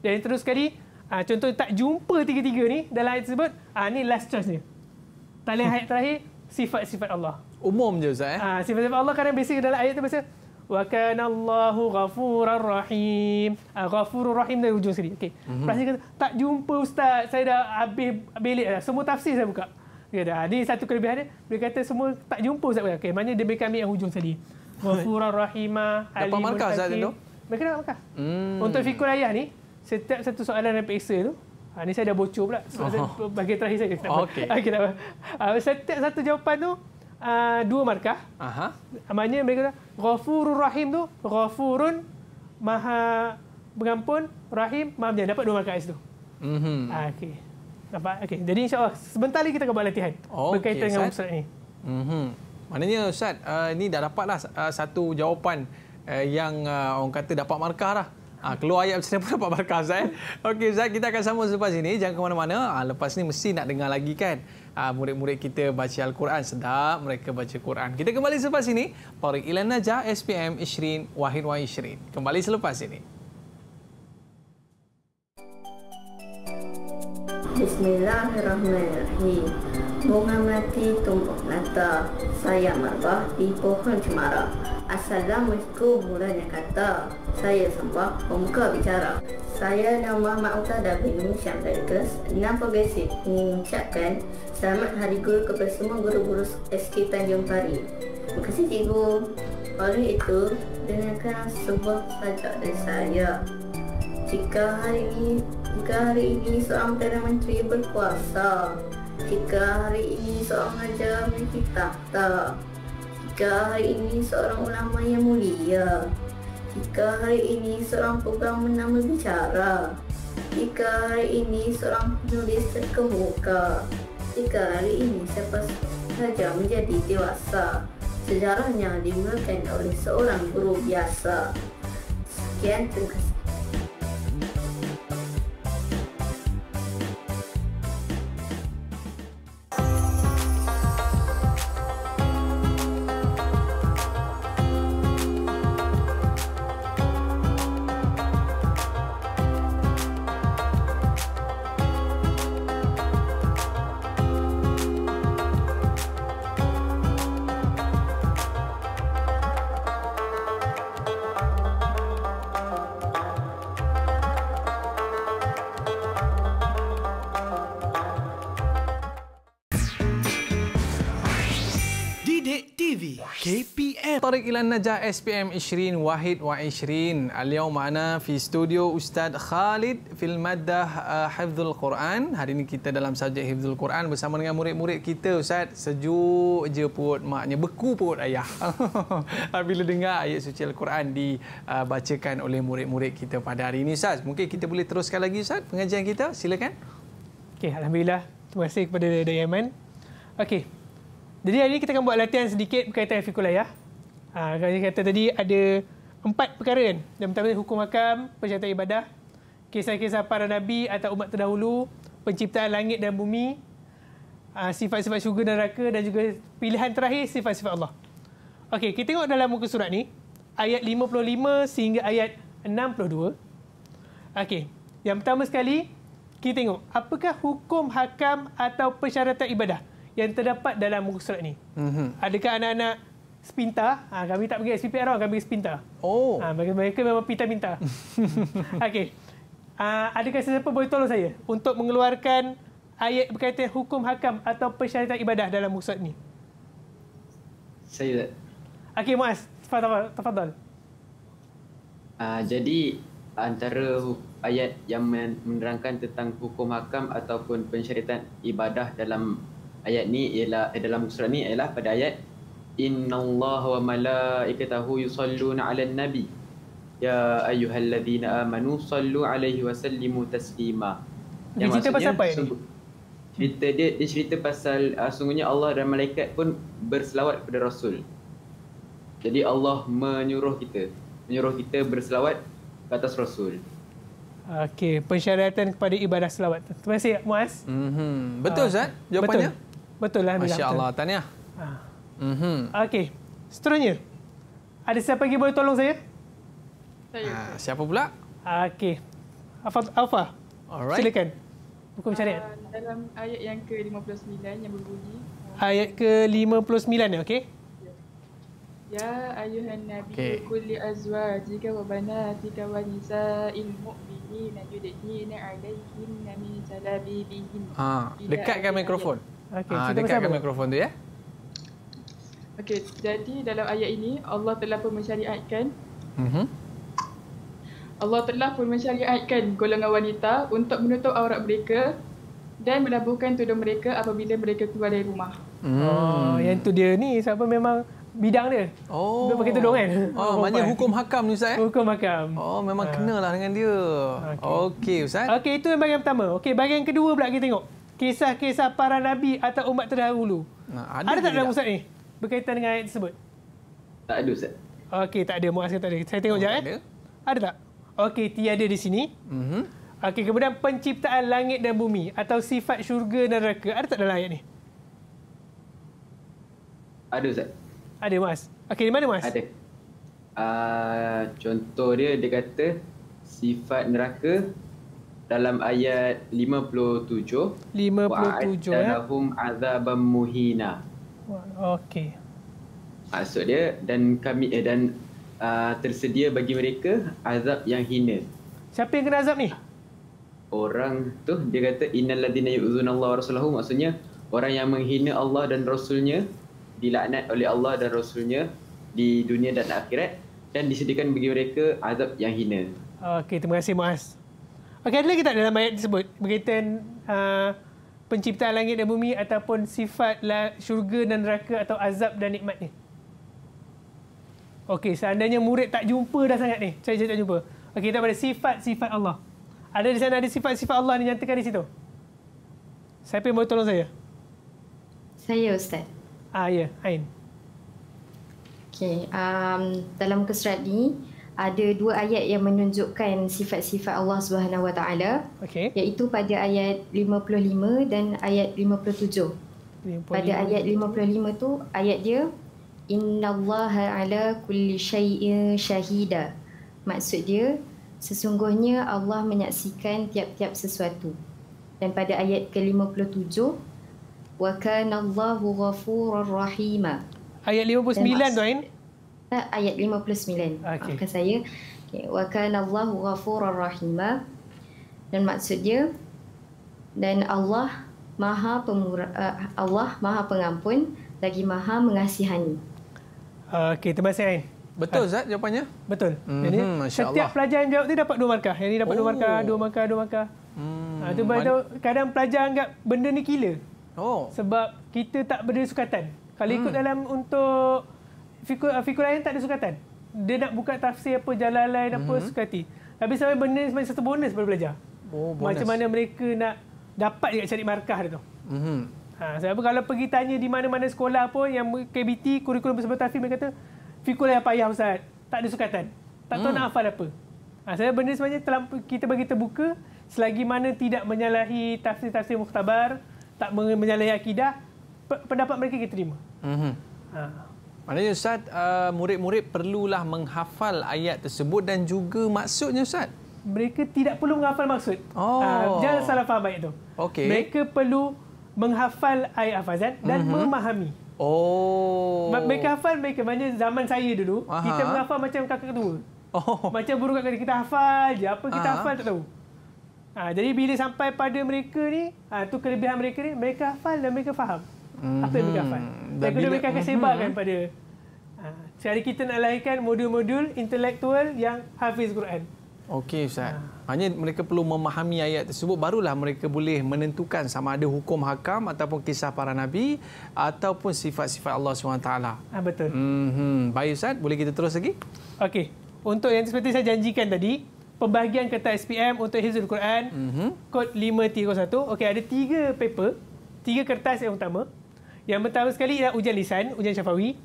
dan yang terus sekali, uh, contoh tak jumpa tiga-tiga ni dalam ayat tersebut, uh, ni last choice ni. Talian ayat terakhir, sifat-sifat Allah. Umum je Ustaz. Eh? Uh, sifat-sifat Allah kadang basic dalam ayat tu biasanya, Wa kana Allahu ghafurar rahim. Uh, ghafurur rahim dari hujung sini. Okey. Mm mm-hmm. kata tak jumpa ustaz. Saya dah habis bilik dah. Semua tafsir saya buka. Okey dah. Ini satu kelebihan dia. Dia kata semua tak jumpa ustaz. Okey. Maknanya dia bagi yang hujung sini. <laughs> Ghafurur rahimah. Dapat markah saya tu. Mereka dapat markah. Mm. Untuk fikir ayah ni, setiap satu soalan dan peksa tu ha, ni saya dah bocor pula sebab oh. <laughs> bagi terakhir saya oh, okay. Okay, uh, setiap satu jawapan tu uh, dua markah Aha. Ah, maknanya mereka kata ghafurur rahim tu ghafurun maha pengampun rahim maha penyayang dapat dua markah kat situ mm-hmm. uh, okay. Nampak? Okay. Jadi insyaAllah sebentar lagi kita akan buat latihan okay, berkaitan dengan surat ini. Mm-hmm. Maknanya Ustaz, uh, Ini dah dapatlah uh, satu jawapan uh, yang uh, orang kata dapat markah lah. Ha, keluar ayat macam mana <laughs> dapat barakah Zai? Okey Zai, kita akan sambung selepas ini. Jangan ke mana-mana. Ha, lepas ni mesti nak dengar lagi kan? Ha, murid-murid kita baca Al-Quran. Sedap mereka baca Quran. Kita kembali selepas ini. Pari Ilan Najah, SPM, Ishrin, Wahid Wahin Ishrin. Kembali selepas ini. Bismillahirrahmanirrahim. Bunga mati tumbuk nata. Saya marbah di pohon cemara. Assalamualaikum mulanya kata Saya sembah pemuka bicara Saya nama Ma'utada bin Musyam dari kelas 6 Pembesi Mengucapkan selamat hari guru kepada semua guru-guru SK Tanjung Pari Terima kasih cikgu Oleh itu, dengarkan sebuah sajak dari saya Jika hari ini, jika hari ini seorang Perdana Menteri berkuasa Jika hari ini seorang raja memiliki tak. Jika hari ini seorang ulama yang mulia Jika hari ini seorang pegang menama bicara Jika hari ini seorang penulis terkemuka Jika hari ini siapa saja menjadi dewasa Sejarahnya dimulakan oleh seorang guru biasa Sekian terima kasih KPM. Tariq Ilan Najah SPM Ishrin Wahid Wa Ishrin. Aliyah Ma'ana fi studio Ustaz Khalid fil Maddah uh, Hifzul Quran. Hari ini kita dalam subjek Hifzul Quran bersama dengan murid-murid kita Ustaz. Sejuk je perut maknya. Beku perut ayah. <laughs> Ah, bila dengar ayat suci Al-Quran dibacakan uh, oleh murid-murid kita pada hari ini Ustaz. Mungkin kita boleh teruskan lagi Ustaz pengajian kita. Silakan. Okay, Alhamdulillah. Terima kasih kepada Dayaman. Okey. Jadi hari ini kita akan buat latihan sedikit berkaitan Fikulayah. Ha, kata, kata tadi ada empat perkara kan. Yang pertama hukum hakam, persyaratan ibadah, kisah-kisah para nabi atau umat terdahulu, penciptaan langit dan bumi, ha, sifat-sifat syurga dan neraka dan juga pilihan terakhir sifat-sifat Allah. Okey, kita tengok dalam muka surat ni ayat 55 sehingga ayat 62. Okey, yang pertama sekali kita tengok apakah hukum hakam atau persyaratan ibadah? yang terdapat dalam muka surat ini. Mm-hmm. Adakah anak-anak sepinta? Ha, kami tak pergi SPPR, kami pergi sepinta. Oh. Ha, mereka, mereka memang pinta-pinta. <laughs> Okey. Ha, adakah sesiapa boleh tolong saya untuk mengeluarkan ayat berkaitan hukum hakam atau persyaratan ibadah dalam muka surat ini? Saya tak. Okey, Muaz. Tafadol. Uh, ha, jadi, antara ayat yang menerangkan tentang hukum hakam ataupun pensyaratan ibadah dalam ayat ni ialah eh, dalam surat ni ialah pada ayat Inna Allah wa malaikatahu yusalluna ala nabi Ya ayuhalladzina amanu sallu alaihi wa sallimu taslima Dia cerita pasal apa ini? Cerita dia, dia cerita pasal uh, sungguhnya Allah dan malaikat pun berselawat kepada Rasul Jadi Allah menyuruh kita Menyuruh kita berselawat ke atas Rasul Okey, pensyaratan kepada ibadah selawat. Terima kasih, Muaz. Mm-hmm. Betul, Zat. Uh, jawapannya? Betul. Betul lah. Masya Allah. Betul. Tahniah. Ha. Mm -hmm. Okey. Seterusnya. Ada siapa lagi boleh tolong saya? Saya. Ha, siapa pula? Okey. Alfa. Alfa. Alright. Silakan. Buku mencari. Uh, dalam ayat yang ke-59 yang berbunyi. Uh, ayat ke-59 ya, okey? Ya ayuhan nabi okay. kulli azwajika wa banatika wa nisa'il mu'minina yudhina alaihinna min jalabibihin. Ha, ah, dekatkan mikrofon. Ayat. Okey, ha, ah, dekatkan mikrofon tu ya. Okey, jadi dalam ayat ini Allah telah pun mensyariatkan mm-hmm. Allah telah pun mensyariatkan golongan wanita untuk menutup aurat mereka dan melabuhkan tudung mereka apabila mereka keluar dari rumah. Hmm. Oh, yang tu dia ni siapa memang bidang dia. Oh. Dia pakai tudung kan? Oh, <laughs> maknanya hukum hakam ni Ustaz? Eh? Hukum hakam. Oh, memang ha. kenalah dengan dia. Okey okay, Ustaz. Okey, itu yang bahagian pertama. Okey, bahagian kedua pula kita tengok kisah-kisah para nabi atau umat terdahulu. Nah, ada, ada tak dalam Ustaz ni berkaitan dengan ayat tersebut? Tak ada Ustaz. Okey, tak ada. Muaz kata tak ada. Saya tengok oh, jap eh. Ada tak? Okey, tiada di sini. Mm-hmm. Okey, kemudian penciptaan langit dan bumi atau sifat syurga dan neraka. Ada tak dalam ayat ni? Ada Ustaz. Ada Mas. Okey, di mana Mas? Ada. Uh, contoh dia, dia kata sifat neraka dalam ayat 57 57 ya lahum azabam muhina okey maksud dia dan kami eh, dan uh, tersedia bagi mereka azab yang hina siapa yang kena azab ni orang tu dia kata innal ladina yu'zunallahu rasulahu maksudnya orang yang menghina Allah dan rasulnya dilaknat oleh Allah dan rasulnya di dunia dan akhirat dan disediakan bagi mereka azab yang hina okey terima kasih Muaz Okey, ada lagi tak dalam ayat tersebut berkaitan uh, penciptaan langit dan bumi ataupun sifat syurga dan neraka atau azab dan nikmat ni? Okey, seandainya murid tak jumpa dah sangat ni. Saya cakap tak jumpa. Okey, kita pada sifat-sifat Allah. Ada di sana ada sifat-sifat Allah ni nyatakan di situ. Siapa yang boleh tolong saya? Saya Ustaz. Ah, ya. Ain. Okey, um, dalam muka surat ni, ada dua ayat yang menunjukkan sifat-sifat Allah Subhanahu Wa Taala okay. iaitu pada ayat 55 dan ayat 57. 55. Pada ayat 55 tu ayat dia innallaha ala kulli syai'in shahida. Maksud dia sesungguhnya Allah menyaksikan tiap-tiap sesuatu. Dan pada ayat ke-57 wa kana Allahu ghafurur rahima. Ayat 59 tu Ain. Al-Baqarah ayat 59. Maafkan okay. saya. Okay. Wa kana Allahu ghafurur rahima. Dan maksud dia dan Allah Maha pemurah eh, Allah Maha pengampun lagi Maha mengasihani. Okey, terima kasih Ain. Betul ha. Zat jawapannya? Betul. Mm-hmm, Jadi setiap pelajar yang jawab tu dapat dua markah. Yang ni dapat dua oh. markah, dua markah, dua markah. Hmm. Ha, tu Man- tahu, kadang pelajar anggap benda ni killer. Oh. Sebab kita tak berdiri sukatan. Kalau hmm. ikut dalam untuk fikur, uh, fikur lain tak ada sukatan. Dia nak buka tafsir apa, jalan lain apa, mm-hmm. sukati. Tapi sampai benda ni satu bonus baru belajar. Oh, bonus. Macam mana mereka nak dapat juga cari markah dia tu. Mm-hmm. Ha, sebab kalau pergi tanya di mana-mana sekolah pun, yang KBT, kurikulum bersama tafsir, mereka kata, fikur lain payah Ustaz. Tak ada sukatan. Tak mm. nak hafal apa. Ha, sebab benda sebenarnya telah, kita bagi terbuka, selagi mana tidak menyalahi tafsir-tafsir muktabar, tak menyalahi akidah, pendapat mereka kita terima. Mm-hmm. Ha. Maknanya Ustaz, uh, murid-murid perlulah menghafal ayat tersebut dan juga maksudnya Ustaz? Mereka tidak perlu menghafal maksud. Ah, oh. Jangan salah faham ayat itu. Okay. Mereka perlu menghafal ayat hafazan dan mm -hmm. memahami. Oh. Mereka hafal mereka. Maksudnya zaman saya dulu, Aha. kita menghafal macam kakak ketua. Oh. Macam burung kakak Kita hafal je. Apa kita Aha. hafal tak tahu. Ha, jadi bila sampai pada mereka ni, itu ah, ha, kelebihan mereka ni, mereka hafal dan mereka faham hmm Apa yang lebih kafan? Hmm, dan kedua mereka akan sebarkan hmm, hmm pada ha, sehari kita nak lahirkan modul-modul intelektual yang hafiz Quran. Okey Ustaz. Ha. Hanya mereka perlu memahami ayat tersebut barulah mereka boleh menentukan sama ada hukum hakam ataupun kisah para nabi ataupun sifat-sifat Allah SWT. Ah ha, betul. Mm-hmm. Baik Ustaz, boleh kita terus lagi? Okey. Untuk yang seperti saya janjikan tadi, pembahagian kertas SPM untuk Hizul Quran, mm-hmm. kod 531. Okey, ada tiga paper, tiga kertas yang utama. Yang pertama sekali ialah ujian lisan, ujian syafawi.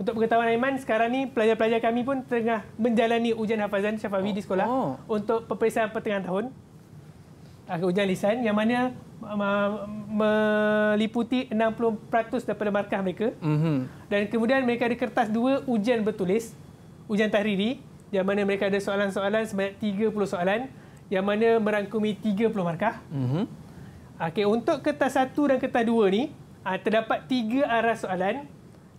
Untuk pengetahuan Aiman, sekarang ni pelajar-pelajar kami pun tengah menjalani ujian hafazan syafawi oh. di sekolah oh, oh. untuk peperiksaan pertengahan tahun. Uh, ujian lisan yang mana meliputi 60% daripada markah mereka. Mm-hmm. Dan kemudian mereka ada kertas dua ujian bertulis, ujian tahriri, yang mana mereka ada soalan-soalan sebanyak 30 soalan yang mana merangkumi 30 markah. Mm-hmm. Okey, untuk kertas satu dan kertas dua ni, Uh, terdapat tiga arah soalan.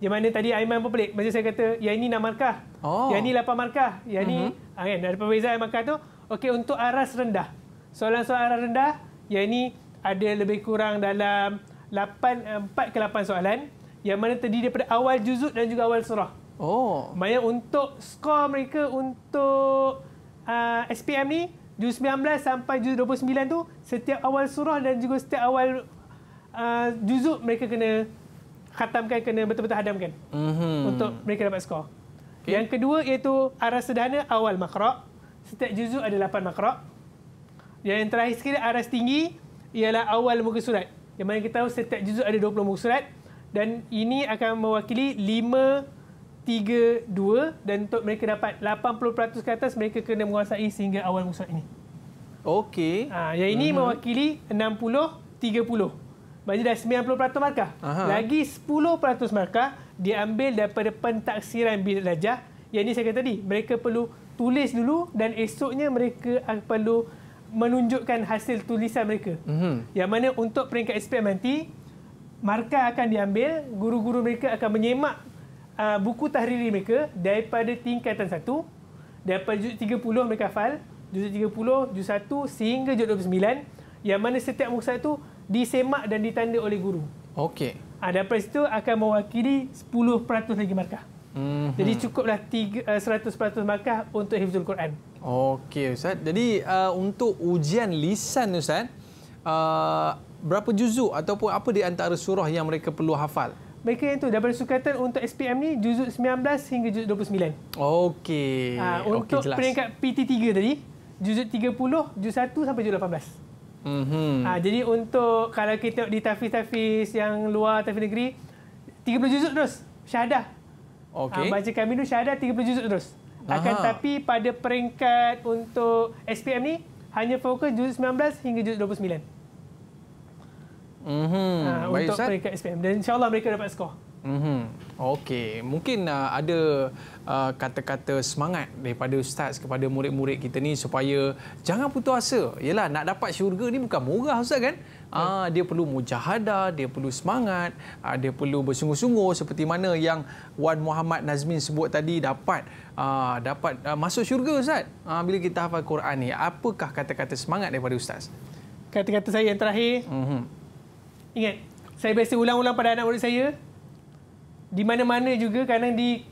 Di mana tadi Aiman pun pelik. Macam saya kata, yang ini 6 markah. Oh. Yang ini lapan markah. Yang uh-huh. ini, uh, kan, ada perbezaan markah tu. Okey, untuk aras rendah. Soalan-soalan aras rendah, yang ini ada lebih kurang dalam lapan eh, empat ke lapan soalan. Yang mana terdiri daripada awal juzuk dan juga awal surah. Oh. Maya untuk skor mereka untuk uh, ah, SPM ni, juz 19 sampai juz 29 tu, setiap awal surah dan juga setiap awal Ah, juzuk mereka kena khatamkan kena betul-betul hadamkan mm-hmm. untuk mereka dapat skor. Okay. Yang kedua iaitu arah sederhana awal makrak. Setiap juzuk ada lapan makrak. Yang, terakhir sekali arah tinggi ialah awal muka surat. Yang mana kita tahu setiap juzuk ada 20 muka surat dan ini akan mewakili 5 3 2 dan untuk mereka dapat 80% ke atas mereka kena menguasai sehingga awal muka surat ini. Okey. Ha, yang ini mm-hmm. mewakili 60 30. Maksudnya dah 90% markah. Aha. Lagi 10% markah diambil daripada pentaksiran bilik darjah. Yang ini saya kata tadi, mereka perlu tulis dulu dan esoknya mereka ah, perlu menunjukkan hasil tulisan mereka. Mm-hmm. Yang mana untuk peringkat SPM nanti, markah akan diambil, guru-guru mereka akan menyemak uh, buku tahriri mereka daripada tingkatan 1, daripada juz 30 mereka hafal, juz 30, juz 1 sehingga juz 29, yang mana setiap muka satu itu disemak dan ditanda oleh guru. Okey. Ha, dan lepas itu akan mewakili 10% lagi markah. Mm-hmm. Jadi cukuplah 100% eh, markah untuk Hifzul Quran. Okey Ustaz. Jadi uh, untuk ujian lisan Ustaz, uh, berapa juzuk ataupun apa di antara surah yang mereka perlu hafal? Mereka yang tu daripada sukatan untuk SPM ni juzuk 19 hingga juzuk 29. Okey. Ha, untuk okay, peringkat PT3 tadi, juzuk 30, juz 1 sampai juz 18. Mm-hmm. Ha, jadi untuk kalau kita tengok di Tafiz-Tafiz yang luar Tafiz negeri, 30 juzuk terus, syahadah. Ah, okay. Ha, baca kami tu syahadah 30 juzuk terus. Aha. Akan tapi pada peringkat untuk SPM ni, hanya fokus juzuk 19 hingga juzuk 29. Mm-hmm. Ha, untuk Baik, peringkat SPM. Dan insyaAllah mereka dapat skor. Mhm. Okey, mungkin uh, ada uh, kata-kata semangat daripada ustaz kepada murid-murid kita ni supaya jangan putus asa. Yalah nak dapat syurga ni bukan murah ustaz kan? Ah uh, dia perlu mujahadah, dia perlu semangat, uh, dia perlu bersungguh-sungguh seperti mana yang Wan Muhammad Nazmin sebut tadi dapat uh, dapat uh, masuk syurga ustaz. uh, bila kita hafal Quran ni, apakah kata-kata semangat daripada ustaz? Kata-kata saya yang terakhir. Mhm. Ingat, saya biasa ulang-ulang pada anak murid saya, di mana-mana juga kadang di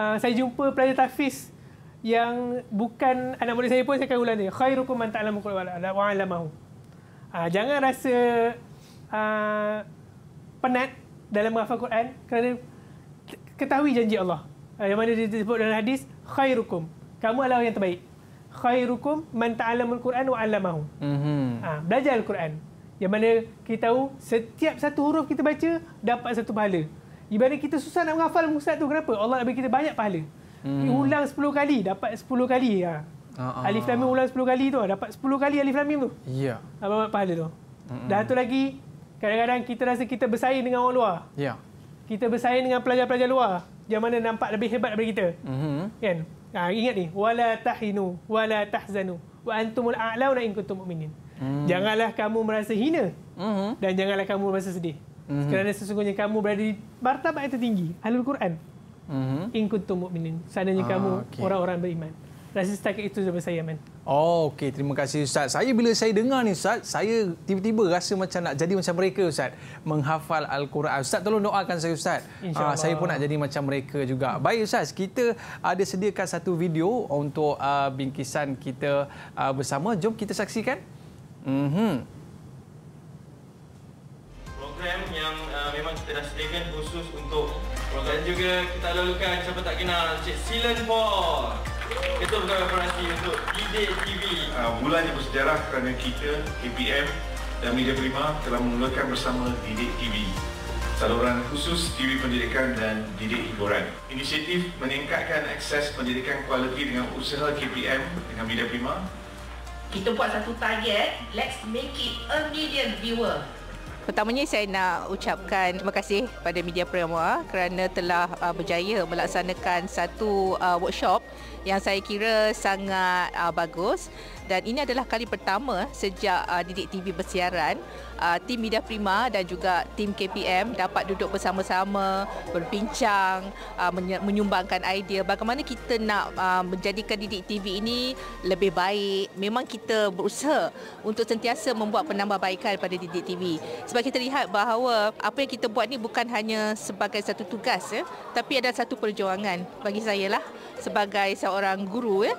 uh, saya jumpa pelajar tahfiz yang bukan anak murid saya pun saya akan ulang dia khairukum man ta'lamu qul wala wa alamahu uh, ah, jangan rasa uh, penat dalam menghafal Quran kerana ketahui janji Allah uh, yang mana disebut dalam hadis khairukum kamu adalah orang yang terbaik khairukum man ta'lamu al-Quran wa 'allamahu. Mhm. Ah, ha, belajar al-Quran. Yang mana kita tahu setiap satu huruf kita baca dapat satu pahala. Ibarat kita susah nak menghafal musnad tu kenapa? Allah nak bagi kita banyak pahala. Hmm. Ini ulang 10 kali, dapat 10 kali ya. Ah, ah. Alif ah, lamim Mim ah. ulang 10 kali tu, dapat 10 kali Alif lamim tu. Ya. Yeah. Dapat pahala tu. Mm-mm. Dan satu lagi, kadang-kadang kita rasa kita bersaing dengan orang luar. Ya. Yeah. Kita bersaing dengan pelajar-pelajar luar yang mana nampak lebih hebat daripada kita. Mm-hmm. Kan? Ha, ingat ni, wala tahinu wala tahzanu wa antumul a'launa in mu'minin. Mm. Janganlah kamu merasa hina. hmm Dan janganlah kamu merasa sedih hmm Kerana sesungguhnya kamu berada di martabat yang tertinggi. Ahlul Quran. Mm-hmm. In kuntum mu'minin. Seandainya ah, kamu okay. orang-orang beriman. Rasa setakat itu daripada saya, Man. Oh, okey. Terima kasih, Ustaz. Saya bila saya dengar ni, Ustaz, saya tiba-tiba rasa macam nak jadi macam mereka, Ustaz. Menghafal Al-Quran. Ustaz, tolong doakan saya, Ustaz. Ha, saya pun nak jadi macam mereka juga. Baik, Ustaz. Kita ada sediakan satu video untuk uh, bingkisan kita uh, bersama. Jom kita saksikan. Mm-hmm program yang uh, memang kita dah sediakan khusus untuk orang dan juga kita lalukan siapa tak kenal Cik Silen Paul. Itu bukan referensi untuk DJ TV. Uh, ah, yang bersejarah kerana kita KPM dan Media Prima telah memulakan bersama Didik TV saluran khusus TV pendidikan dan didik hiburan. Inisiatif meningkatkan akses pendidikan kualiti dengan usaha KPM dengan Media Prima. Kita buat satu target, let's make it a million viewer. Pertamanya saya nak ucapkan terima kasih pada Media prima kerana telah uh, berjaya melaksanakan satu uh, workshop yang saya kira sangat uh, bagus dan ini adalah kali pertama eh, sejak uh, Didik TV bersiaran uh, tim Media Prima dan juga tim KPM dapat duduk bersama-sama berbincang uh, menyumbangkan idea bagaimana kita nak uh, menjadikan Didik TV ini lebih baik memang kita berusaha untuk sentiasa membuat penambahbaikan pada Didik TV sebab kita lihat bahawa apa yang kita buat ni bukan hanya sebagai satu tugas ya tapi ada satu perjuangan bagi saya lah sebagai seorang guru ya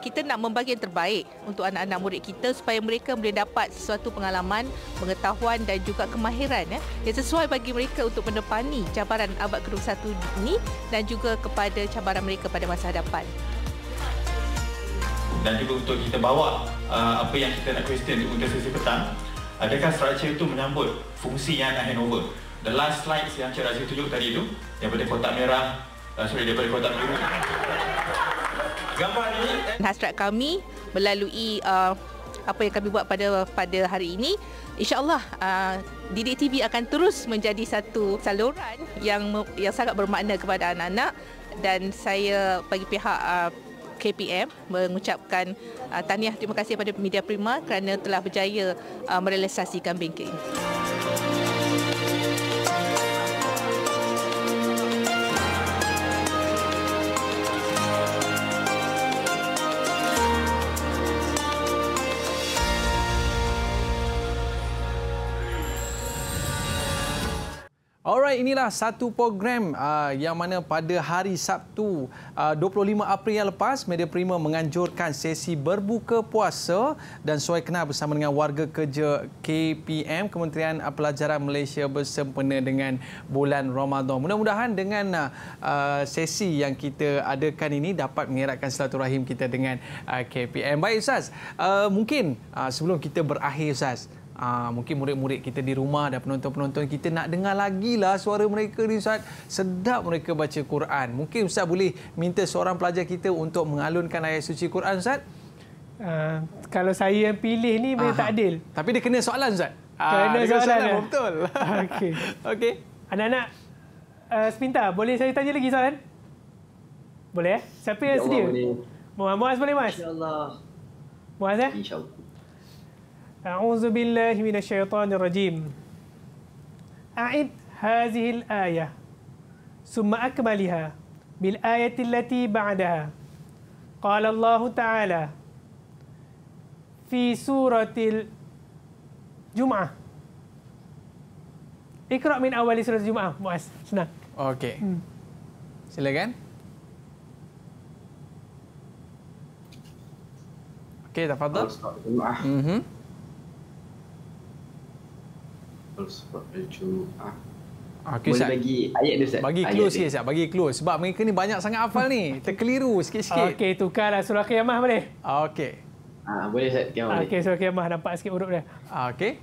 kita nak membagi yang terbaik untuk anak-anak murid kita supaya mereka boleh dapat sesuatu pengalaman, pengetahuan dan juga kemahiran ya, yang sesuai bagi mereka untuk menepani cabaran abad ke-21 ini dan juga kepada cabaran mereka pada masa hadapan. Dan juga untuk kita bawa uh, apa yang kita nak question untuk sesi petang, adakah structure itu menyambut fungsi yang nak handover? The last slide yang Cik Razif tunjuk tadi itu, daripada kotak merah, uh, sorry, daripada kotak merah. Gambar ini. Hasrat kami melalui uh, apa yang kami buat pada pada hari ini insyaallah uh, Didik TV akan terus menjadi satu saluran yang yang sangat bermakna kepada anak-anak dan saya bagi pihak uh, KPM mengucapkan uh, tahniah terima kasih kepada Media Prima kerana telah berjaya uh, merealisasikan bengkel ini. Baik, inilah satu program uh, yang mana pada hari Sabtu uh, 25 April yang lepas, Media Prima menganjurkan sesi berbuka puasa dan suai kenal bersama dengan warga kerja KPM, Kementerian Pelajaran Malaysia bersempena dengan bulan Ramadan. Mudah-mudahan dengan uh, uh, sesi yang kita adakan ini dapat mengeratkan silaturahim kita dengan uh, KPM. Baik, Ustaz. Uh, mungkin uh, sebelum kita berakhir, Ustaz, Aa, ah, mungkin murid-murid kita di rumah dan penonton-penonton kita nak dengar lagi lah suara mereka ni Ustaz. Sedap mereka baca Quran. Mungkin Ustaz boleh minta seorang pelajar kita untuk mengalunkan ayat suci Quran Ustaz. Uh, kalau saya yang pilih ni memang tak adil. Tapi dia kena soalan Ustaz. Ah, kena Aa, soalan. soalan eh? betul. <laughs> Okey. <laughs> Okey. Anak-anak uh, eh, sepintar boleh saya tanya lagi soalan? Boleh eh? Siapa yang ya sedia? Muaz, muaz boleh Mas? InsyaAllah. Muaz eh? InsyaAllah. أعوذ بالله من الشيطان الرجيم أعد هذه الآية ثم أكملها بالآية التي بعدها قال الله تعالى في سورة الجمعة اقرأ من أول سورة الجمعة مؤس سنك أوكي سلكان أوكي تفضل الجمعة Ah, okay, Boleh bagi ayat dia Ustaz. Bagi clue sikit Ustaz. Bagi clue. Sebab mereka ni banyak sangat hafal ni. Terkeliru sikit-sikit. Okey, tukarlah surah Qiyamah boleh? Okey. Ah, boleh Ustaz. Qiyamah boleh. Okey, surah Qiyamah. Nampak sikit huruf dia. Ah, Okey.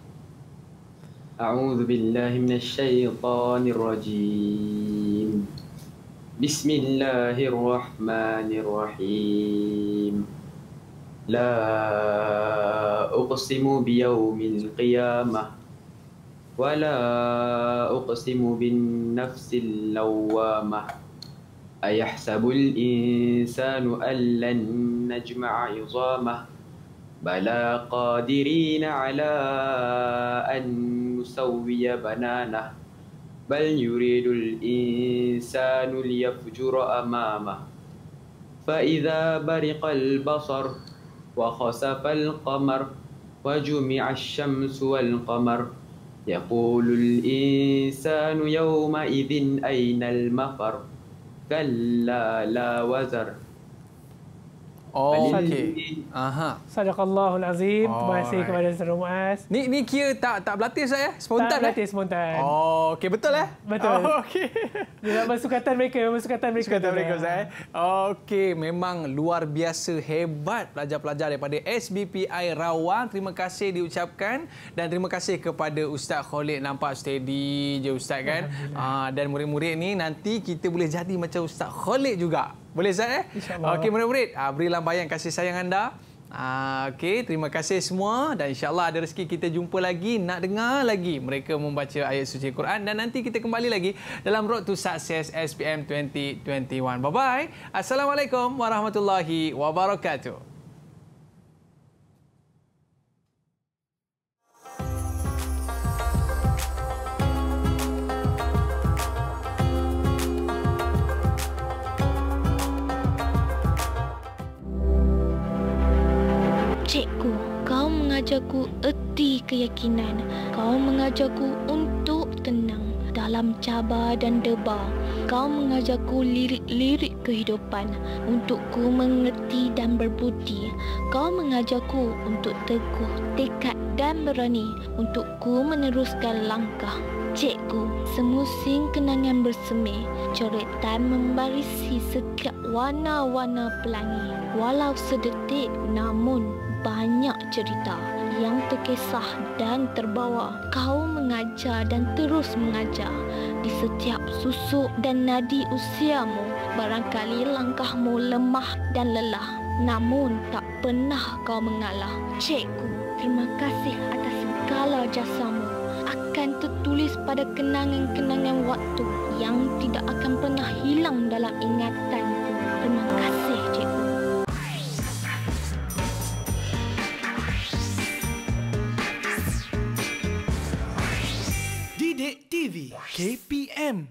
A'udhu billahi rajim. Bismillahirrahmanirrahim. La uqsimu biyaumil qiyamah. ولا أقسم بالنفس اللوامة أيحسب الإنسان أن لن نجمع عظامه بلى قادرين على أن نسوي بنانه بل يريد الإنسان ليفجر أمامه فإذا برق البصر وخسف القمر وجمع الشمس والقمر يقول الإنسان يومئذ أين المفر كلا لا وزر Oh, okay. Aha. Sadaqallahul azim. Oh, Terima kasih right. kepada Saudara Muaz. Ni ni kira tak tak berlatih saya eh? Spontan tak eh? berlatih eh? spontan. Oh, okey betul eh? Betul. Oh, okey. <laughs> Dia masuk kata mereka, masuk kata mereka. Kata mereka saya. Eh? Okey, memang luar biasa hebat pelajar-pelajar daripada SBPI Rawang. Terima kasih diucapkan dan terima kasih kepada Ustaz Khalid nampak steady je Ustaz kan. Ah, dan murid-murid ni nanti kita boleh jadi macam Ustaz Khalid juga. Boleh Zat eh? InsyaAllah. Okey murid-murid, uh, ah, beri kasih sayang anda. Uh, Okey, terima kasih semua dan insyaAllah ada rezeki kita jumpa lagi, nak dengar lagi mereka membaca ayat suci Al-Quran dan nanti kita kembali lagi dalam Road to Success SPM 2021. Bye-bye. Assalamualaikum warahmatullahi wabarakatuh. mengajarku erti keyakinan. Kau mengajakku untuk tenang dalam cabar dan debar. Kau mengajakku lirik-lirik kehidupan untuk ku mengerti dan berbudi. Kau mengajakku untuk teguh, tekad dan berani untuk ku meneruskan langkah. Cikgu, semusim kenangan bersemi, coretan membarisi setiap warna-warna pelangi. Walau sedetik, namun banyak cerita yang terkesah dan terbawa. Kau mengajar dan terus mengajar di setiap susuk dan nadi usiamu. Barangkali langkahmu lemah dan lelah, namun tak pernah kau mengalah. Cikgu, terima kasih atas segala jasamu. Akan tertulis pada kenangan-kenangan waktu yang tidak akan pernah hilang dalam ingatan. KPM